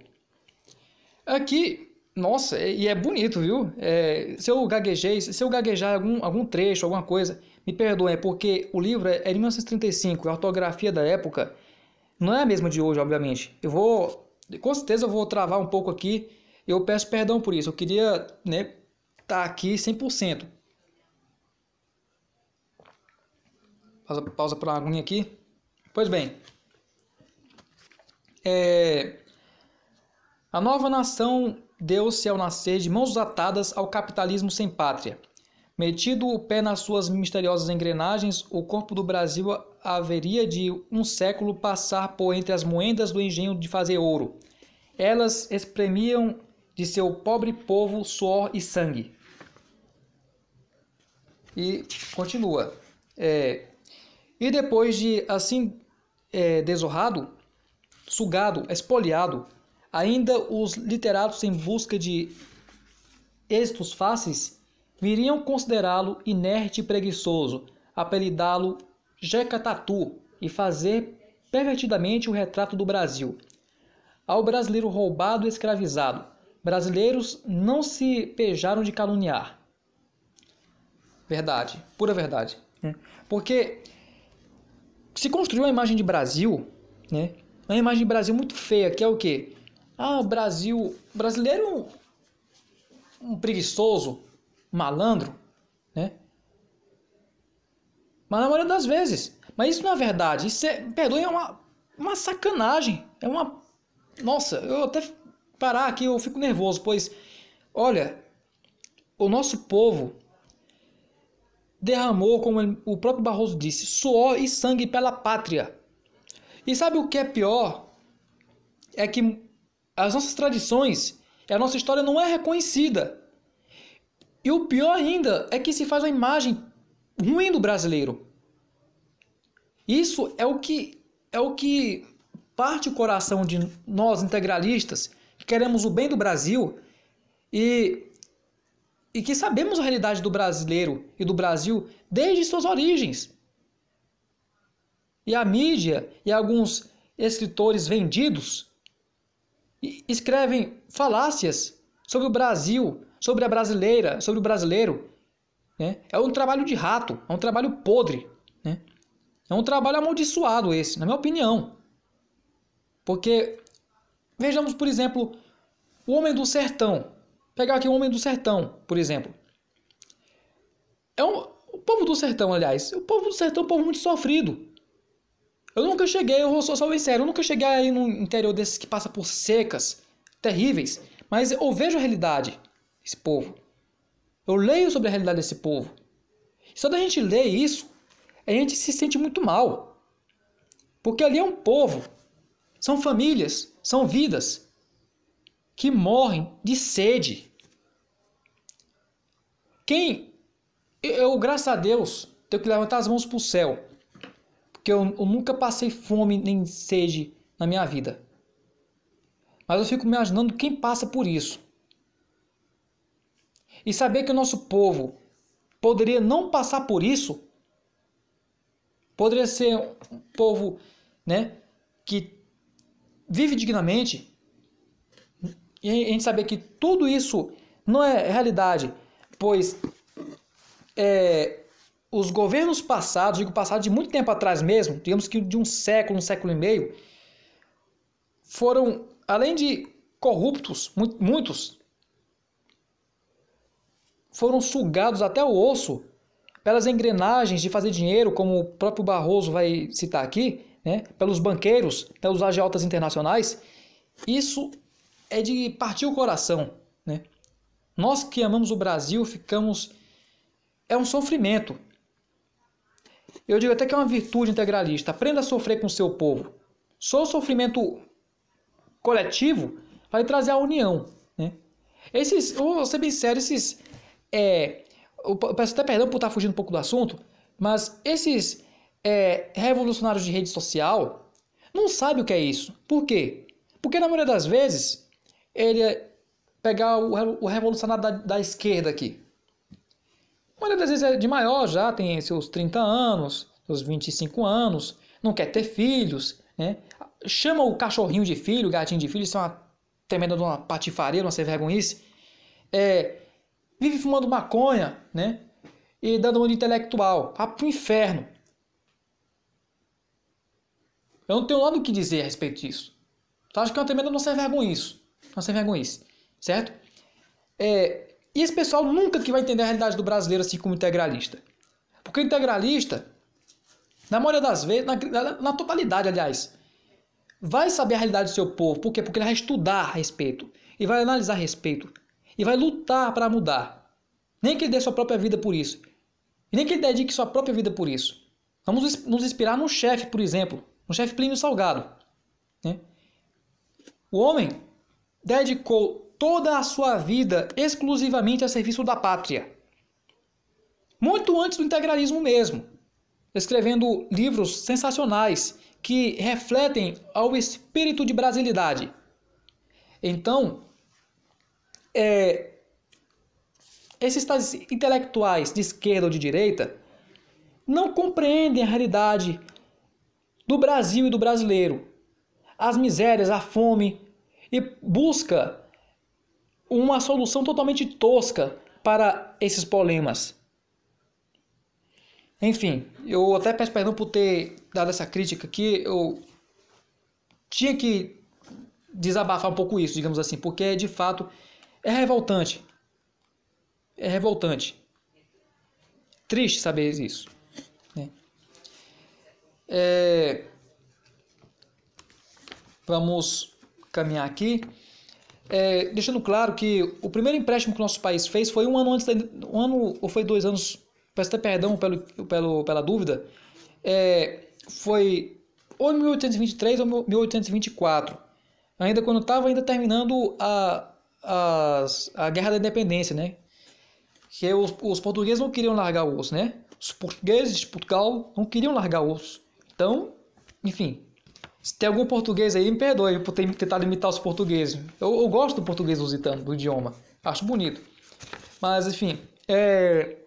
[SPEAKER 1] Aqui, nossa, e é bonito, viu? É, se eu gaguejei, se eu gaguejar algum, algum trecho, alguma coisa, me perdoem, é porque o livro é, é de 1935, a ortografia da época não é a mesma de hoje, obviamente. Eu vou com certeza eu vou travar um pouco aqui. Eu peço perdão por isso. Eu queria, né, tá aqui 100%. Pausa, pausa para a aguinha aqui. Pois bem. É... A nova nação deu-se ao nascer de mãos atadas ao capitalismo sem pátria. Metido o pé nas suas misteriosas engrenagens, o corpo do Brasil haveria de um século passar por entre as moendas do engenho de fazer ouro. Elas espremiam de seu pobre povo suor e sangue. E continua. É, e depois de assim é, desorrado, sugado, espoliado, ainda os literatos em busca de êxitos fáceis viriam considerá-lo inerte e preguiçoso, apelidá-lo Jeca Tatu e fazer pervertidamente o retrato do Brasil. Ao brasileiro roubado e escravizado, brasileiros não se pejaram de caluniar. Verdade, pura verdade. Né? Porque se construiu uma imagem de Brasil, né? Uma imagem de Brasil muito feia, que é o quê? Ah, o Brasil. Brasileiro é um, um preguiçoso, malandro, né? Mas na maioria das vezes. Mas isso não é verdade. Isso é, perdoe, é uma, uma sacanagem. É uma. Nossa, eu até parar aqui eu fico nervoso, pois, olha, o nosso povo derramou, como ele, o próprio Barroso disse, suor e sangue pela pátria. E sabe o que é pior? É que as nossas tradições, a nossa história não é reconhecida. E o pior ainda é que se faz uma imagem ruim do brasileiro. Isso é o que é o que parte o coração de nós integralistas que queremos o bem do Brasil e e que sabemos a realidade do brasileiro e do Brasil desde suas origens. E a mídia e alguns escritores vendidos escrevem falácias sobre o Brasil, sobre a brasileira, sobre o brasileiro. Né? É um trabalho de rato, é um trabalho podre. Né? É um trabalho amaldiçoado esse, na minha opinião. Porque, vejamos, por exemplo, o Homem do Sertão. Pegar aqui o Homem do Sertão, por exemplo. É um, o povo do sertão, aliás. O povo do sertão é um povo muito sofrido. Eu nunca cheguei, eu sou só sério, eu nunca cheguei aí no interior desses que passa por secas terríveis. Mas eu vejo a realidade esse povo. Eu leio sobre a realidade desse povo. Só da gente ler isso, a gente se sente muito mal. Porque ali é um povo, são famílias, são vidas que morrem de sede. Quem eu, graças a Deus, tenho que levantar as mãos para o céu, porque eu, eu nunca passei fome nem sede na minha vida. Mas eu fico me imaginando quem passa por isso e saber que o nosso povo poderia não passar por isso, poderia ser um povo né, que vive dignamente, e a gente saber que tudo isso não é realidade, pois é, os governos passados, digo passado de muito tempo atrás mesmo, digamos que de um século, um século e meio, foram, além de corruptos, muitos, foram sugados até o osso pelas engrenagens de fazer dinheiro, como o próprio Barroso vai citar aqui, né? pelos banqueiros, pelos agiotas internacionais, isso é de partir o coração. Né? Nós que amamos o Brasil ficamos. É um sofrimento. Eu digo até que é uma virtude integralista. Aprenda a sofrer com o seu povo. Só o sofrimento coletivo vai trazer a união. Né? Esses, eu vou ser bem sério, esses é, eu peço até perdão por estar tá fugindo um pouco do assunto, mas esses é, revolucionários de rede social não sabem o que é isso. Por quê? Porque na maioria das vezes, ele é pegar o, revolucionário da, da esquerda aqui. A maioria das vezes é de maior já, tem seus 30 anos, seus 25 anos, não quer ter filhos, né? Chama o cachorrinho de filho, o gatinho de filho, isso é uma tremenda uma patifaria, uma sem vergonhice. É, vive fumando maconha, né? E dando mundo intelectual. Ah, pro inferno. Eu não tenho nada o que dizer a respeito disso. Eu acho que é uma tremenda não ser vergonha isso. Não ser vergonha isso. Certo? É, e esse pessoal nunca que vai entender a realidade do brasileiro assim como integralista. Porque o integralista, na maioria das vezes, na, na, na totalidade, aliás, vai saber a realidade do seu povo. Por quê? Porque ele vai estudar a respeito. E vai analisar a respeito e vai lutar para mudar. Nem que ele dê sua própria vida por isso. E nem que ele dedique sua própria vida por isso. Vamos nos inspirar no chefe, por exemplo, no chefe Plínio Salgado. Né? O homem dedicou toda a sua vida exclusivamente a serviço da pátria. Muito antes do integralismo mesmo, escrevendo livros sensacionais que refletem ao espírito de brasilidade. Então, é, esses tais intelectuais de esquerda ou de direita não compreendem a realidade do Brasil e do brasileiro, as misérias, a fome e busca uma solução totalmente tosca para esses problemas. Enfim, eu até peço perdão por ter dado essa crítica aqui, eu tinha que desabafar um pouco isso, digamos assim, porque de fato é revoltante. É revoltante. Triste saber isso. Né? É... Vamos caminhar aqui. É, deixando claro que o primeiro empréstimo que o nosso país fez foi um ano antes, da, um ano ou foi dois anos, peço até perdão pelo, pelo, pela dúvida, é, foi ou 1823 ou 1824, ainda quando estava ainda terminando a, as, a Guerra da Independência, né? Que os, os portugueses não queriam largar o osso, né? Os portugueses de Portugal não queriam largar o osso. Então, enfim, se tem algum português aí, me perdoe por ter tentado imitar os portugueses. Eu, eu gosto do português lusitano, do idioma. Acho bonito. Mas, enfim, é...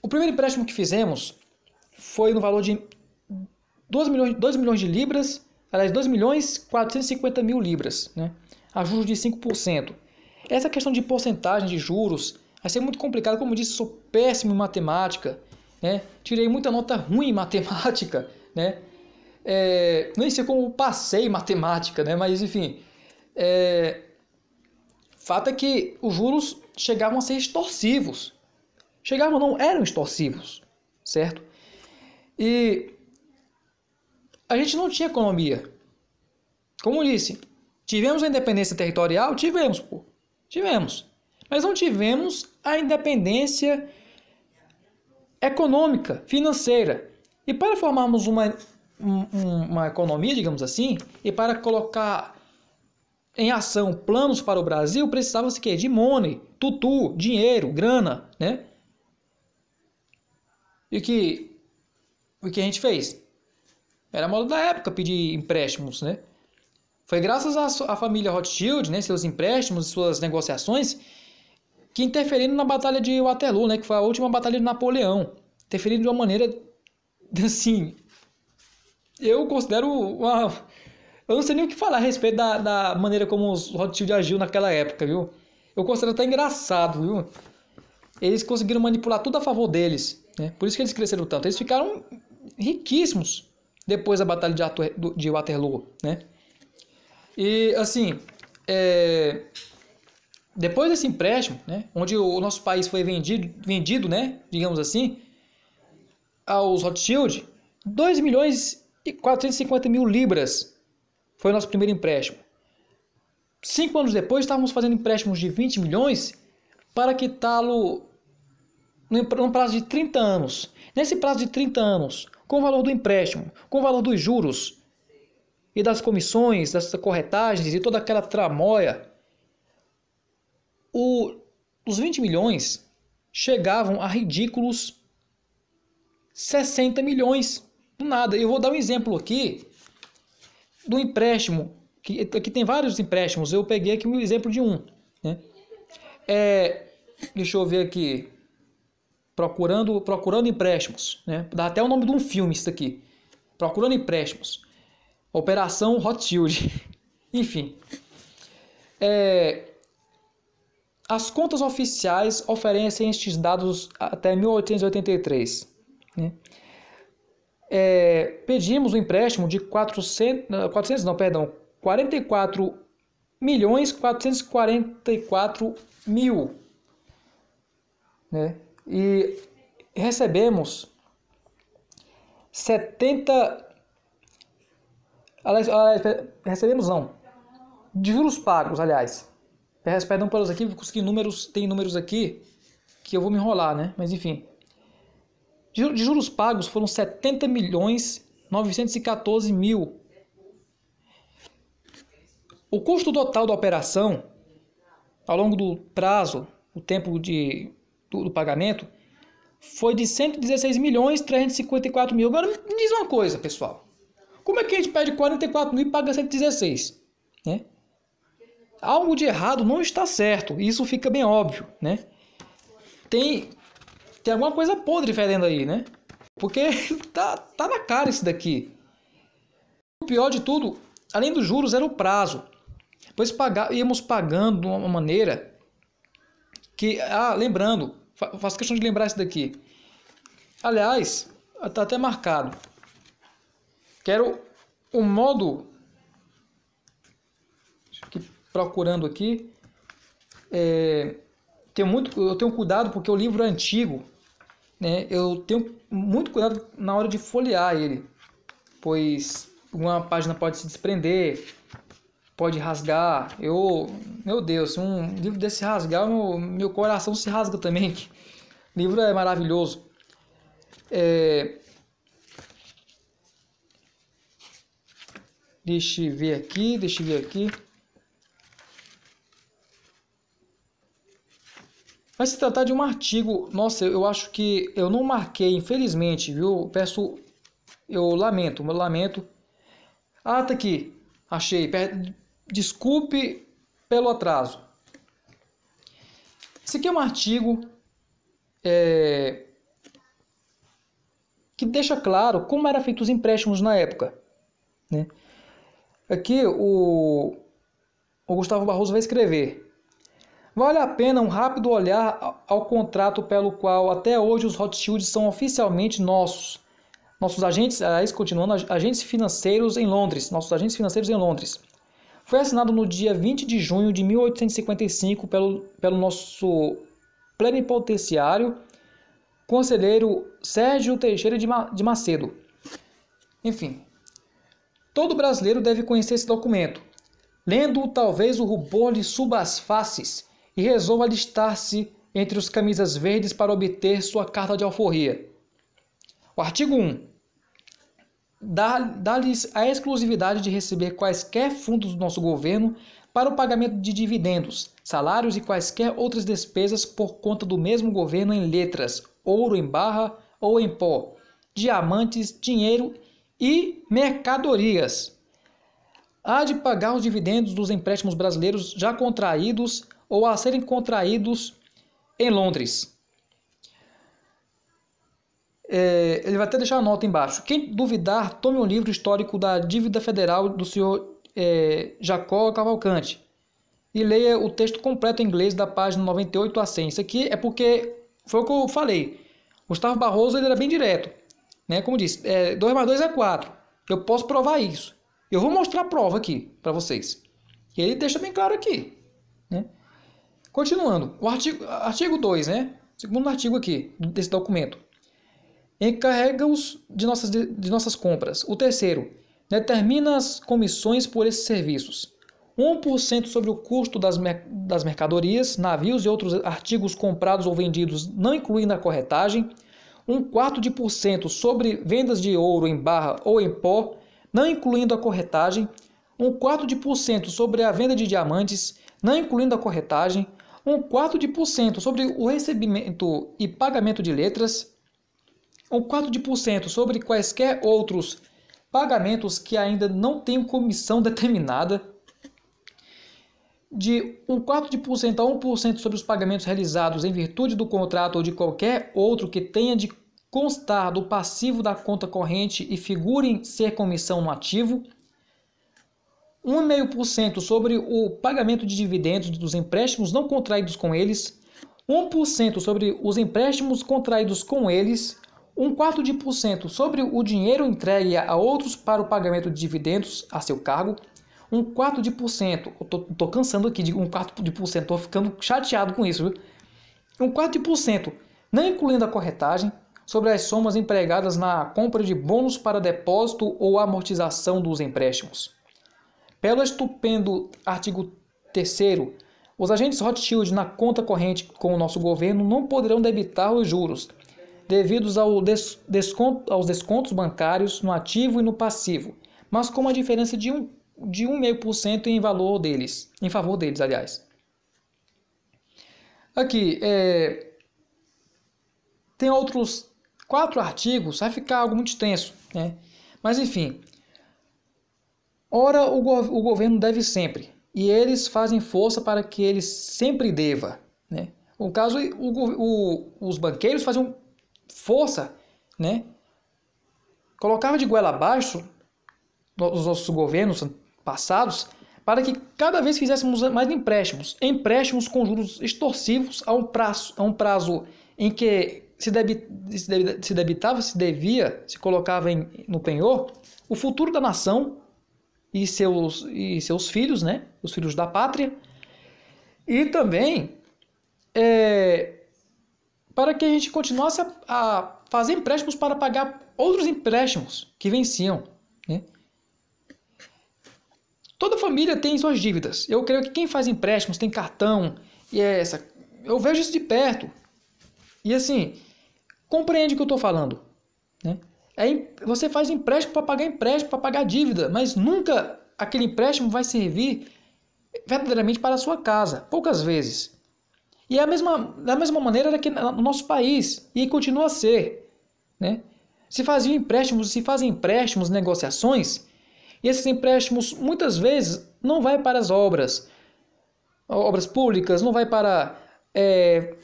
[SPEAKER 1] o primeiro empréstimo que fizemos foi no valor de 2 milhões, 2 milhões de libras, aliás, 2 milhões 450 mil libras, né? a juros de 5%. Essa questão de porcentagem de juros vai ser muito complicada, como eu disse, sou péssimo em matemática, né? Tirei muita nota ruim em matemática, né? É, nem sei como passei em matemática, né? Mas enfim, é, fato é que os juros chegavam a ser extorsivos. Chegavam não, eram extorsivos, certo? E a gente não tinha economia. Como eu disse, Tivemos a independência territorial? Tivemos, pô. Tivemos. Mas não tivemos a independência econômica, financeira. E para formarmos uma, uma economia, digamos assim, e para colocar em ação planos para o Brasil, precisava-se que de money, tutu, dinheiro, grana, né? E que o que a gente fez? Era a moda da época pedir empréstimos, né? Foi graças à família Rothschild, né, seus empréstimos e suas negociações, que interferiram na Batalha de Waterloo, né, que foi a última batalha de Napoleão. Interferiram de uma maneira, assim, eu considero uma... Eu não sei nem o que falar a respeito da, da maneira como os Rothschild agiu naquela época, viu? Eu considero até engraçado, viu? Eles conseguiram manipular tudo a favor deles, né? Por isso que eles cresceram tanto. Eles ficaram riquíssimos depois da Batalha de Waterloo, né? E assim, é... depois desse empréstimo, né, onde o nosso país foi vendido, vendido, né, digamos assim, aos Rothschild, 2 milhões e 450 mil libras foi o nosso primeiro empréstimo. Cinco anos depois, estávamos fazendo empréstimos de 20 milhões para quitá-lo num prazo de 30 anos. Nesse prazo de 30 anos, com o valor do empréstimo, com o valor dos juros, e das comissões, das corretagens e toda aquela tramóia, o, os 20 milhões chegavam a ridículos 60 milhões. Do nada. Eu vou dar um exemplo aqui do empréstimo. Que, aqui tem vários empréstimos. Eu peguei aqui um exemplo de um. Né? É, deixa eu ver aqui. Procurando, procurando empréstimos. Né? Dá até o nome de um filme isso aqui. Procurando empréstimos. Operação Rothschild. Enfim. É, as contas oficiais oferecem estes dados até 1883. Né? É, pedimos um empréstimo de 400, 400 não, perdão, 44 milhões 444 mil, né? E recebemos 70 Aliás, aliás, ah, é, recebemos não. De juros pagos, aliás. Perdão pelos aqui que números, tem números aqui que eu vou me enrolar, né? Mas enfim. De juros pagos foram 70 milhões 914 mil. O custo total da operação, ao longo do prazo, o tempo de, do, do pagamento, foi de 116 milhões 354 mil. Agora me diz uma coisa, pessoal. Como é que a gente pede 44 mil e paga 116? Né? Algo de errado não está certo. Isso fica bem óbvio, né? Tem, tem alguma coisa podre fedendo aí, né? Porque tá, tá na cara isso daqui. O pior de tudo, além dos juros, era o prazo. Pois pagar, íamos pagando de uma maneira que... Ah, lembrando, faço questão de lembrar isso daqui. Aliás, está até marcado. Quero o um modo, que procurando aqui, é, tenho muito, eu tenho cuidado porque o livro é antigo, né? Eu tenho muito cuidado na hora de folhear ele, pois uma página pode se desprender, pode rasgar. Eu, meu Deus, um livro desse rasgar, meu, meu coração se rasga também. O livro é maravilhoso. É, Deixa eu ver aqui, deixa eu ver aqui. Vai se tratar de um artigo. Nossa, eu acho que eu não marquei, infelizmente, viu? Peço. Eu lamento, eu lamento. Ah, tá aqui. Achei. Desculpe pelo atraso. Esse aqui é um artigo é, que deixa claro como eram feitos os empréstimos na época. Né? Aqui o, o Gustavo Barroso vai escrever: Vale a pena um rápido olhar ao contrato pelo qual até hoje os Rothschilds são oficialmente nossos. Nossos agentes, aí ah, continuando, agentes financeiros em Londres. Nossos agentes financeiros em Londres. Foi assinado no dia 20 de junho de 1855 pelo, pelo nosso plenipotenciário, conselheiro Sérgio Teixeira de Macedo. Enfim, Todo brasileiro deve conhecer esse documento. Lendo-o, talvez o rubor lhe suba as faces e resolva alistar-se entre os camisas verdes para obter sua carta de alforria. O artigo 1 dá-lhes a exclusividade de receber quaisquer fundos do nosso governo para o pagamento de dividendos, salários e quaisquer outras despesas por conta do mesmo governo em letras, ouro em barra ou em pó, diamantes, dinheiro e mercadorias. Há de pagar os dividendos dos empréstimos brasileiros já contraídos ou a serem contraídos em Londres. É, ele vai até deixar a nota embaixo. Quem duvidar, tome um livro histórico da dívida federal do senhor é, Jacó Cavalcante e leia o texto completo em inglês da página 98 a 100. Isso aqui é porque foi o que eu falei. Gustavo Barroso ele era bem direto. Né? Como disse, é, 2 mais 2 é 4. Eu posso provar isso. Eu vou mostrar a prova aqui para vocês. E ele deixa bem claro aqui. Né? Continuando, o artigo, artigo 2, né? segundo artigo aqui desse documento. Encarrega-os de nossas, de nossas compras. O terceiro, determina as comissões por esses serviços. 1% sobre o custo das, das mercadorias, navios e outros artigos comprados ou vendidos, não incluindo a corretagem um quarto de por cento sobre vendas de ouro em barra ou em pó, não incluindo a corretagem, um quarto de por cento sobre a venda de diamantes, não incluindo a corretagem, um quarto de por cento sobre o recebimento e pagamento de letras, um quarto de por cento sobre quaisquer outros pagamentos que ainda não tenham comissão determinada, de um quarto de por cento a 1% sobre os pagamentos realizados em virtude do contrato ou de qualquer outro que tenha de constar do passivo da conta corrente e figurem ser comissão no ativo, 1,5% sobre o pagamento de dividendos dos empréstimos não contraídos com eles, 1% sobre os empréstimos contraídos com eles, 1 quarto de por cento sobre o dinheiro entregue a outros para o pagamento de dividendos a seu cargo, um quarto de por cento. Eu tô, tô cansando aqui de um quarto de por cento, tô ficando chateado com isso, viu? Um quarto de por cento, não incluindo a corretagem, sobre as somas empregadas na compra de bônus para depósito ou amortização dos empréstimos. Pelo estupendo artigo 3 os agentes Rothschild na conta corrente com o nosso governo não poderão debitar os juros, devidos ao des desconto, aos descontos bancários no ativo e no passivo, mas com uma diferença de um de 1,5% em valor deles, em favor deles, aliás. Aqui, é, tem outros quatro artigos, vai ficar algo muito tenso, né? Mas enfim, ora o, o governo deve sempre, e eles fazem força para que ele sempre deva, né? No caso, o, o, os banqueiros faziam força, né? Colocava de goela abaixo os nossos governos passados para que cada vez fizéssemos mais empréstimos. Empréstimos com juros extorsivos a um prazo, a um prazo em que se, debit, se, se debitava, se devia, se colocava em, no penhor, o futuro da nação e seus, e seus filhos, né? os filhos da pátria, e também é, para que a gente continuasse a, a fazer empréstimos para pagar outros empréstimos que venciam. Toda família tem suas dívidas. Eu creio que quem faz empréstimos tem cartão e é essa. Eu vejo isso de perto. E assim, compreende o que eu estou falando. Né? É, você faz empréstimo para pagar empréstimo, para pagar dívida, mas nunca aquele empréstimo vai servir verdadeiramente para a sua casa, poucas vezes. E é a mesma, da é mesma maneira que no nosso país, e continua a ser. Né? Se faziam empréstimos, se fazem empréstimos, negociações, e esses empréstimos muitas vezes não vai para as obras, obras públicas, não vai para é,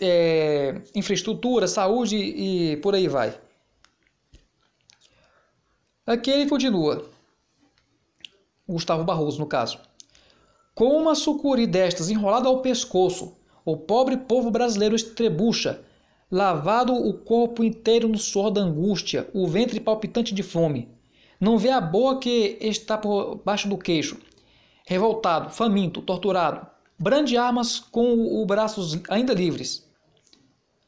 [SPEAKER 1] é, infraestrutura, saúde e por aí vai. Aqui ele continua, Gustavo Barroso no caso. Com uma sucuri destas enrolada ao pescoço, o pobre povo brasileiro estrebucha, lavado o corpo inteiro no suor da angústia, o ventre palpitante de fome. Não vê a boa que está tá por baixo do queixo. Revoltado, faminto, torturado, brande armas com os braços ainda livres.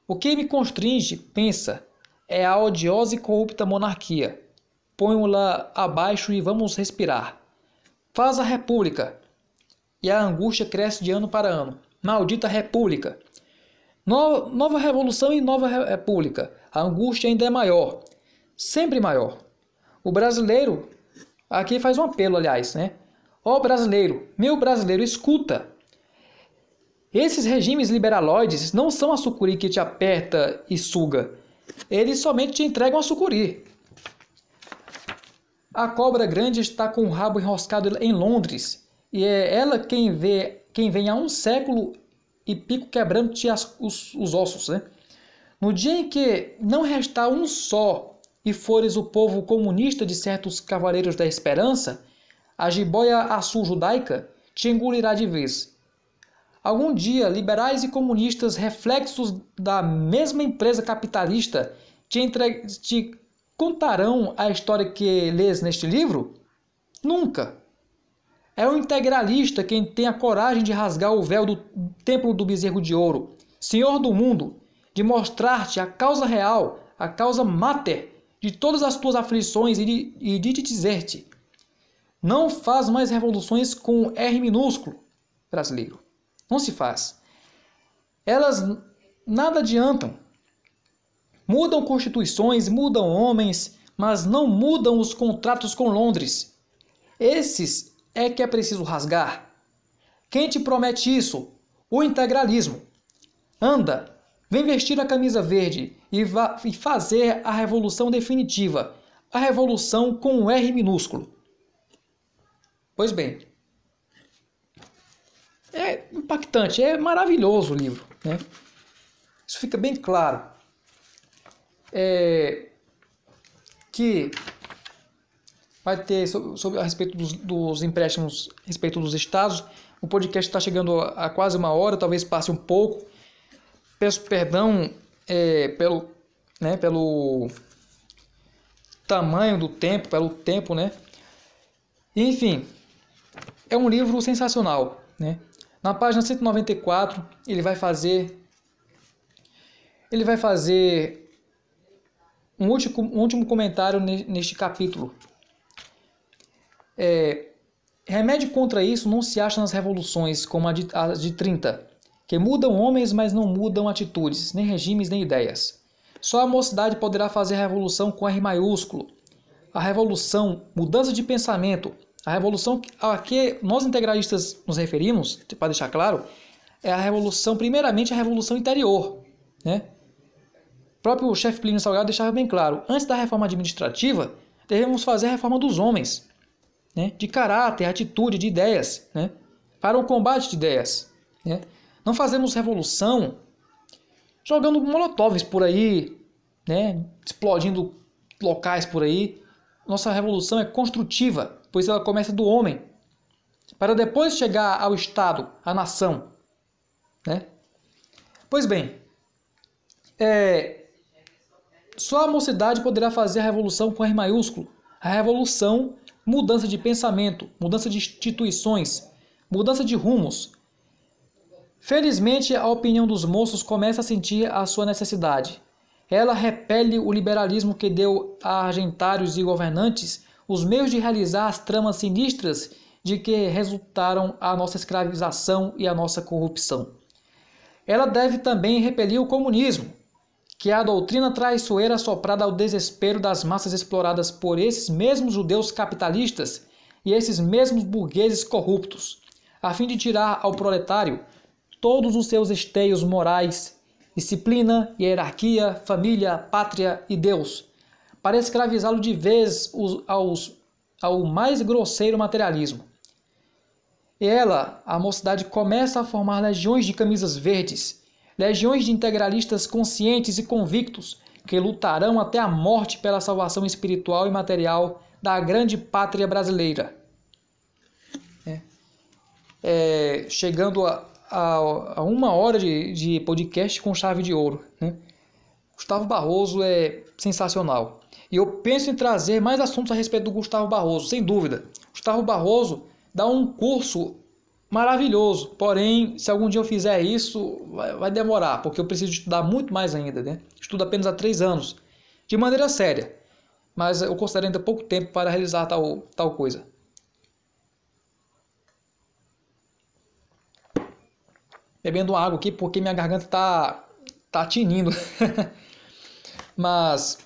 [SPEAKER 1] O que me constringe, pensa, é a odiosa e corrupta monarquia. Põe-o la abaixo e vamos respirar. Faz a república. E a angústia cresce de ano para ano. Maldita república. No, nova revolução e nova república. A angústia ainda é maior. Sempre maior. O brasileiro, aqui faz um apelo, aliás, né? Ó oh, brasileiro, meu brasileiro, escuta. Esses regimes liberaloides não são a sucuri que te aperta e suga. Eles somente te entregam a sucuri. A cobra grande está com o rabo enroscado em Londres, e é ela quem vê quem vem há um século e pico quebrando-te os, os ossos. Né? No dia em que não restar um só e fores o povo comunista de certos cavaleiros da esperança, a jiboia azul judaica te engolirá de vez. Algum dia, liberais e comunistas, reflexos da mesma empresa capitalista, te, entre... te contarão a história que lês neste livro? Nunca! É o integralista quem tem a coragem de rasgar o véu do templo do bezerro de ouro, senhor do mundo, de mostrar-te a causa real, a causa máter de todas as tuas aflições e de, e de te dizer-te: Não faz mais revoluções com R minúsculo brasileiro. Não se faz. Elas nada adiantam. Mudam constituições, mudam homens, mas não mudam os contratos com Londres. Esses é que é preciso rasgar. Quem te promete isso? O integralismo. Anda, Vem vestir a camisa verde e, e fazer a revolução definitiva, a revolução com um R minúsculo. Pois bem, é impactante, é maravilhoso o livro. Né? Isso fica bem claro. É, que vai ter sobre, sobre a respeito dos, dos, empréstimos, a respeito dos estados. O podcast está chegando a quase uma hora, talvez passe um pouco, Peço perdão é, pelo, né, pelo tamanho do tempo, pelo tempo, né? Enfim, é um livro sensacional, né? Na página 194, ele vai fazer ele vai fazer um último, um último comentário neste capítulo. É, remédio contra isso não se acha nas revoluções como a de, a de 30, que mudam homens, mas não mudam atitudes, nem regimes, nem ideias. Só a mocidade poderá fazer a revolução com R maiúsculo. A revolução, mudança de pensamento, a revolução a que nós integralistas nos referimos, para deixar claro, é a revolução, primeiramente a revolução interior, né? O próprio chefe Plínio Salgado deixava bem claro: antes da reforma administrativa, devemos fazer a reforma dos homens, né? de caráter, atitude, de ideias, né? para o combate de ideias. Né? Não fazemos revolução jogando molotovs por aí, né? explodindo locais por aí. Nossa revolução é construtiva, pois ela começa do homem, para depois chegar ao Estado, à nação. Né? Pois bem, é, só a mocidade poderá fazer a revolução com R maiúsculo. A revolução, mudança de pensamento, mudança de instituições, mudança de rumos, Felizmente, a opinião dos moços começa a sentir a sua necessidade. Ela repele o liberalismo que deu a argentários e governantes os meios de realizar as tramas sinistras de que resultaram a nossa escravização e a nossa corrupção. Ela deve também repelir o comunismo, que é a doutrina traiçoeira soprada ao desespero das massas exploradas por esses mesmos judeus capitalistas e esses mesmos burgueses corruptos, a fim de tirar ao proletário todos os seus esteios morais, disciplina, hierarquia, família, pátria e Deus, para escravizá-lo de vez aos, ao mais grosseiro materialismo. E ela, a mocidade, começa a formar legiões de camisas verdes, legiões de integralistas conscientes e convictos que lutarão até a morte pela salvação espiritual e material da grande pátria brasileira. É, é chegando a, a, a uma hora de, de podcast com chave de ouro. Né? Gustavo Barroso é sensacional. E eu penso em trazer mais assuntos a respeito do Gustavo Barroso, sem dúvida. Gustavo Barroso dá um curso maravilhoso, porém, se algum dia eu fizer isso, vai, vai demorar, porque eu preciso estudar muito mais ainda, né? Estudo apenas há três anos, de maneira séria, mas eu considero ainda pouco tempo para realizar tal, tal coisa. bebendo água aqui porque minha garganta tá, tá tinindo. Mas,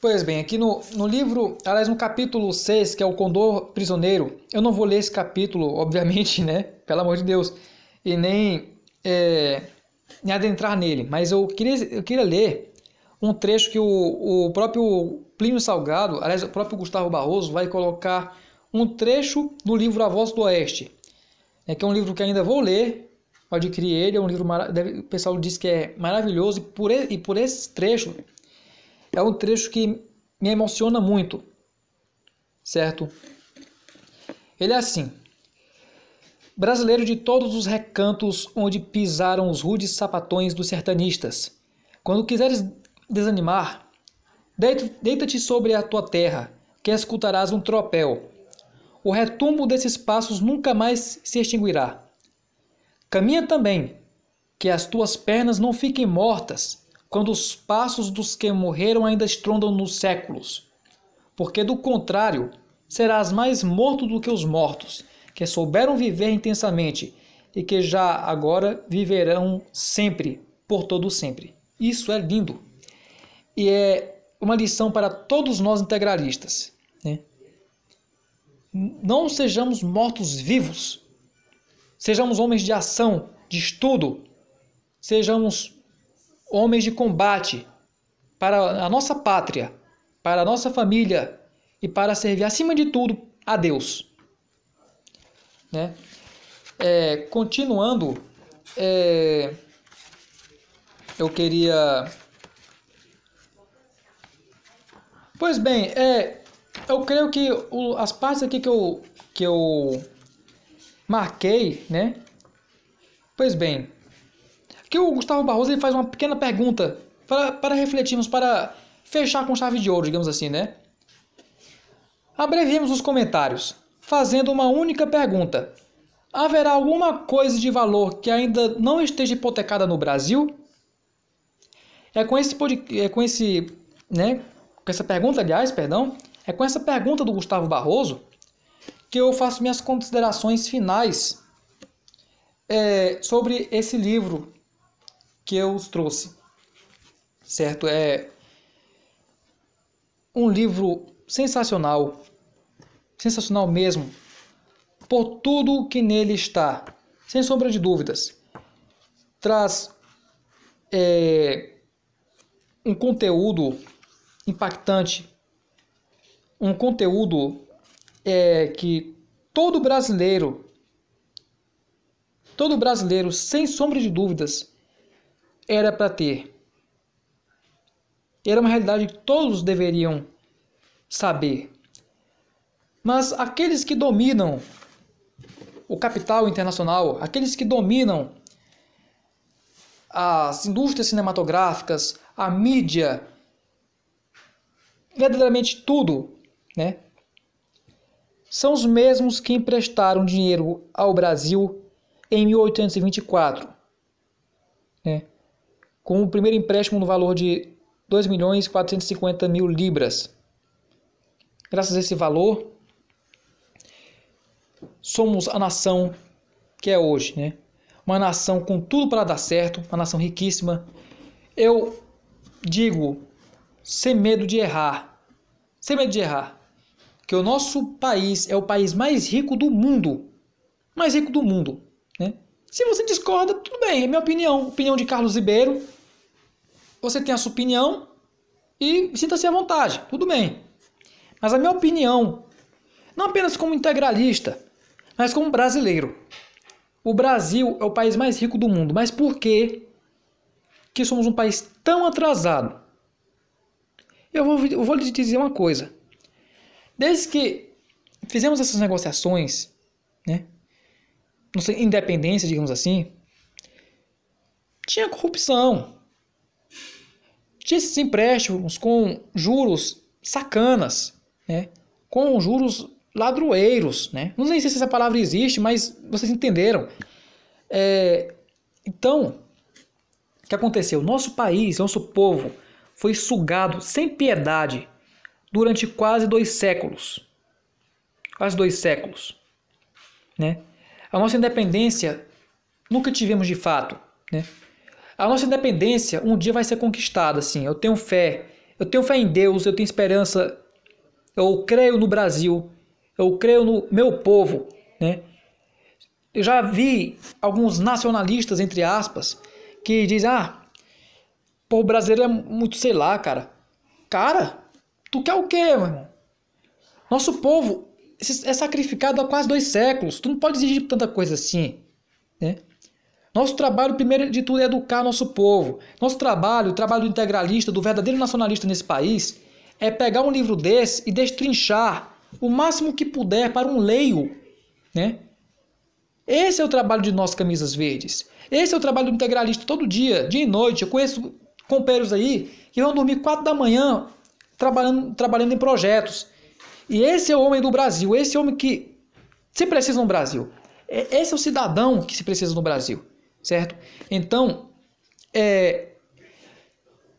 [SPEAKER 1] pois bem, aqui no, no livro, aliás, no capítulo 6, que é o Condor Prisioneiro, eu não vou ler esse capítulo, obviamente, né? Pelo amor de Deus, e nem, é, nem adentrar nele, mas eu queria, eu queria ler um trecho que o, o próprio Plínio Salgado, aliás, o próprio Gustavo Barroso, vai colocar um trecho do livro A Voz do Oeste, é que é um livro que ainda vou ler, eu adquiri ele, é um livro deve, o pessoal diz que é maravilhoso e por, e por esse trecho é um trecho que me emociona muito, certo? Ele é assim: brasileiro de todos os recantos onde pisaram os rudes sapatões dos sertanistas. Quando quiseres desanimar, deita-te sobre a tua terra, que escutarás um tropel o retumbo desses passos nunca mais se extinguirá. Caminha também, que as tuas pernas não fiquem mortas quando os passos dos que morreram ainda estrondam nos séculos, porque do contrário serás mais morto do que os mortos, que souberam viver intensamente e que já agora viverão sempre, por todo sempre. Isso é lindo. E é uma lição para todos nós integralistas não sejamos mortos vivos. Sejamos homens de ação, de estudo, sejamos homens de combate para a nossa pátria, para a nossa família e para servir, acima de tudo, a Deus. Né? É, continuando, é, eu queria. Pois bem, é, eu creio que o, as partes aqui que eu, que eu marquei, né? Pois bem, que o Gustavo Barroso ele faz uma pequena pergunta para, para refletirmos, para fechar com chave de ouro, digamos assim, né? Abreviemos os comentários, fazendo uma única pergunta. Haverá alguma coisa de valor que ainda não esteja hipotecada no Brasil? É com esse, é com esse, né, com essa pergunta, aliás, perdão, é com essa pergunta do Gustavo Barroso que eu faço minhas considerações finais é, sobre esse livro que eu os trouxe. Certo? É um livro sensacional, sensacional mesmo, por tudo que nele está, sem sombra de dúvidas. Traz é, um conteúdo impactante um conteúdo é, que todo brasileiro, todo brasileiro, sem sombra de dúvidas, era para ter. Era uma realidade que todos deveriam saber. Mas aqueles que dominam o capital internacional, aqueles que dominam as indústrias cinematográficas, a mídia, verdadeiramente tudo, né? São os mesmos que emprestaram dinheiro ao Brasil em 1824, né? com o primeiro empréstimo no valor de 2 milhões 450 mil libras. Graças a esse valor, somos a nação que é hoje, né? Uma nação com tudo para dar certo, uma nação riquíssima. Eu digo, sem medo de errar. Sem medo de errar que o nosso país é o país mais rico do mundo. Mais rico do mundo. Né? Se você discorda, tudo bem, é minha opinião. Opinião de Carlos Ribeiro. Você tem a sua opinião e sinta-se à vontade, tudo bem. Mas a minha opinião, não apenas como integralista, mas como brasileiro. O Brasil é o país mais rico do mundo, mas por que que somos um país tão atrasado? Eu vou, eu vou lhe dizer uma coisa. Desde que fizemos essas negociações, né? Nossa independência, digamos assim, tinha corrupção. Tinha esses empréstimos com juros sacanas, né? Com juros ladroeiros, né? Não sei se essa palavra existe, mas vocês entenderam. É, então, o que aconteceu? Nosso país, nosso povo foi sugado sem piedade durante quase dois séculos. Quase dois séculos. Né? A nossa independência nunca tivemos de fato. Né? A nossa independência um dia vai ser conquistada, sim. Eu tenho fé. Eu tenho fé em Deus, eu tenho esperança. Eu creio no Brasil. Eu creio no meu povo. Né? Eu já vi alguns nacionalistas, entre aspas, que dizem: ah, o povo brasileiro é muito, sei lá, cara. Cara, Tu quer o quê, meu irmão? Nosso povo é sacrificado há quase dois séculos. Tu não pode exigir tanta coisa assim. Né? Nosso trabalho, primeiro de tudo, é educar nosso povo. Nosso trabalho, o trabalho do integralista, do verdadeiro nacionalista nesse país, é pegar um livro desse e destrinchar o máximo que puder para um leio. Né? Esse é o trabalho de nossas camisas verdes. Esse é o trabalho do integralista todo dia, dia e noite. Eu conheço companheiros aí que vão dormir quatro da manhã trabalhando, trabalhando em projetos. E esse é o homem do Brasil, esse é o homem que se precisa no Brasil. É, esse é o cidadão que se precisa no Brasil, certo? Então, é,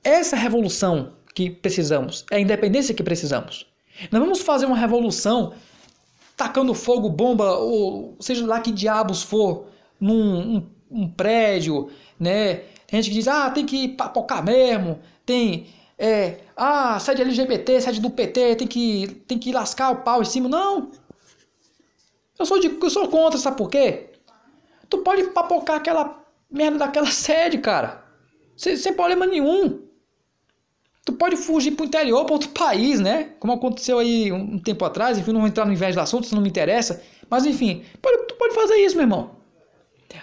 [SPEAKER 1] essa revolução que precisamos, é a independência que precisamos. Não vamos fazer uma revolução tacando fogo, bomba, ou seja lá que diabos for, num um, um prédio, né? Tem gente que diz, ah, tem que papocar mesmo, tem é, ah, sede LGBT, sede do PT, tem que, tem que lascar o pau em cima. Não! Eu sou, de, eu sou contra, sabe por quê? Tu pode papocar aquela merda daquela sede, cara. Sem, sem problema nenhum. Tu pode fugir pro interior, para outro país, né? Como aconteceu aí um tempo atrás, enfim, não vou entrar no inveja do assunto, isso não me interessa. Mas enfim, pode, tu pode fazer isso, meu irmão.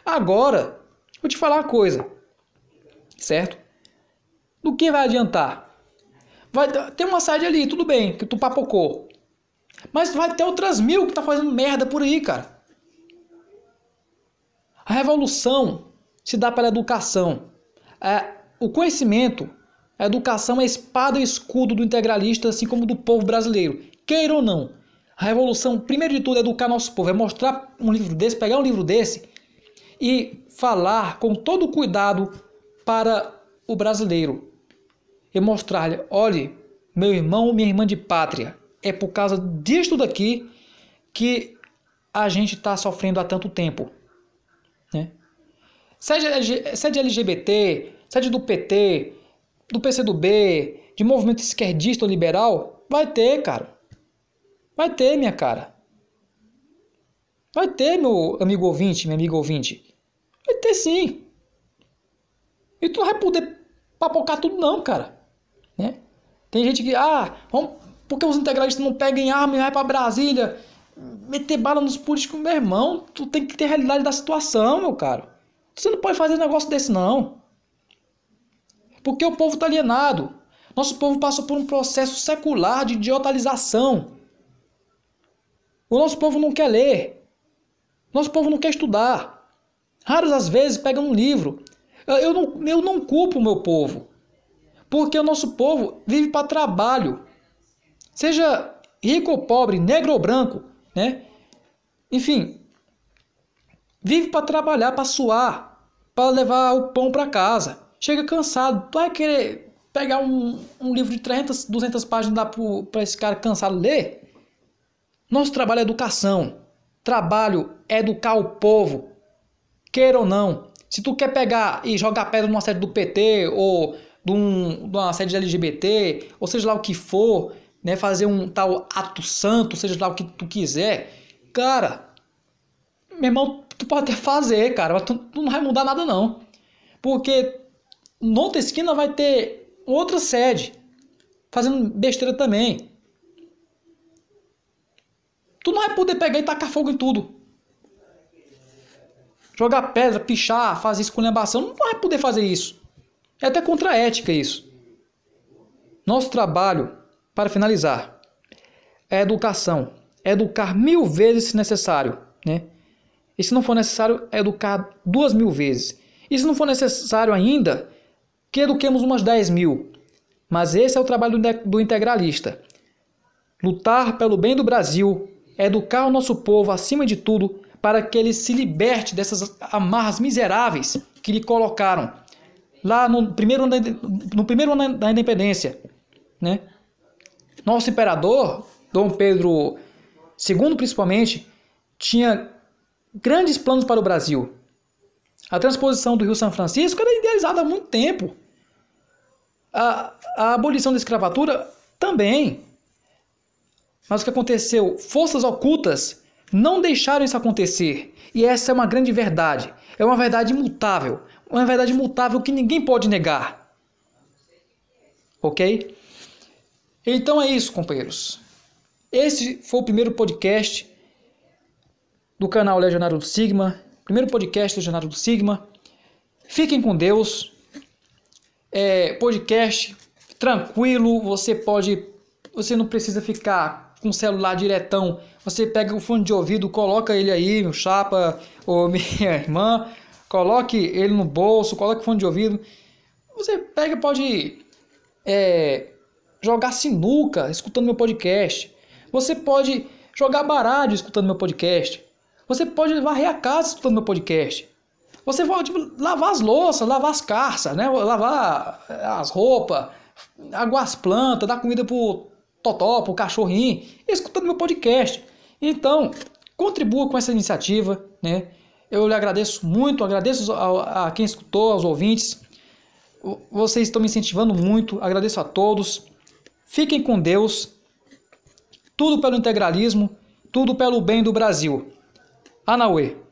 [SPEAKER 1] Agora, vou te falar uma coisa. Certo? Do que vai adiantar? Vai ter uma side ali, tudo bem, que tu papocou. Mas vai ter outras mil que tá fazendo merda por aí, cara. A revolução se dá pela educação. É, o conhecimento, a educação é espada e escudo do integralista, assim como do povo brasileiro. Queira ou não, a revolução, primeiro de tudo, é educar nosso povo, é mostrar um livro desse, pegar um livro desse e falar com todo cuidado para o brasileiro e mostrar-lhe: olhe, meu irmão, minha irmã de pátria, é por causa disto daqui que a gente está sofrendo há tanto tempo. Né? Sede, sede LGBT, sede do PT, do PCdoB, de movimento esquerdista ou liberal, vai ter, cara. Vai ter, minha cara. Vai ter, meu amigo ouvinte, minha amiga ouvinte. Vai ter sim. E tu não vai poder papocar tudo não, cara. Né? Tem gente que, ah, vamos, porque os integralistas não pegam em arma e vai para Brasília meter bala nos políticos? Meu irmão, tu tem que ter a realidade da situação, meu caro. Você não pode fazer um negócio desse, não. Porque o povo está alienado. Nosso povo passou por um processo secular de idiotalização. O nosso povo não quer ler. Nosso povo não quer estudar. Raras as vezes pega um livro. Eu não, eu não culpo o meu povo. Porque o nosso povo vive para trabalho. Seja rico ou pobre, negro ou branco, né? Enfim, vive para trabalhar, para suar, para levar o pão para casa. Chega cansado, tu vai querer pegar um, um livro de 300, 200 páginas dar para esse cara cansado ler? Nosso trabalho é educação. Trabalho é educar o povo, queira ou não. Se tu quer pegar e jogar pedra numa série do PT ou de, um, de uma sede LGBT, ou seja lá o que for, né, fazer um tal ato santo, seja lá o que tu quiser, cara, meu irmão, tu pode até fazer, cara, mas tu, tu não vai mudar nada não. Porque noutra esquina vai ter outra sede, fazendo besteira também. Tu não vai poder pegar e tacar fogo em tudo. Jogar pedra, pichar, fazer esculhambação, não vai poder fazer isso. É até contra a ética isso. Nosso trabalho, para finalizar, é educação. É educar mil vezes se necessário. Né? E se não for necessário, é educar duas mil vezes. E se não for necessário ainda, que eduquemos umas dez mil. Mas esse é o trabalho do integralista. Lutar pelo bem do Brasil, educar o nosso povo acima de tudo para que ele se liberte dessas amarras miseráveis que lhe colocaram lá no primeiro ano da, no primeiro ano da independência, né? Nosso imperador Dom Pedro II, principalmente, tinha grandes planos para o Brasil. A transposição do Rio São Francisco era idealizada há muito tempo. A, a abolição da escravatura também. Mas o que aconteceu? Forças ocultas não deixaram isso acontecer. E essa é uma grande verdade. É uma verdade imutável uma verdade mutável que ninguém pode negar. Ok? Então é isso, companheiros. Esse foi o primeiro podcast do canal Legionário do Sigma. Primeiro podcast do Legionário do Sigma. Fiquem com Deus. É, podcast tranquilo, você pode. Você não precisa ficar com o celular diretão. Você pega o fone de ouvido, coloca ele aí, meu chapa, ou minha irmã, coloque ele no bolso, coloque fone de ouvido. Você pega pode é, jogar sinuca escutando meu podcast. Você pode jogar baralho escutando meu podcast. Você pode varrer a casa escutando meu podcast. Você pode tipo, lavar as louças, lavar as carças, né? lavar é, as roupas, aguar as plantas, dar comida pro totó, pro cachorrinho, escutando meu podcast. Então, contribua com essa iniciativa, né? Eu lhe agradeço muito, agradeço a, a quem escutou, aos ouvintes. Vocês estão me incentivando muito, agradeço a todos. Fiquem com Deus. Tudo pelo integralismo, tudo pelo bem do Brasil. Anauê.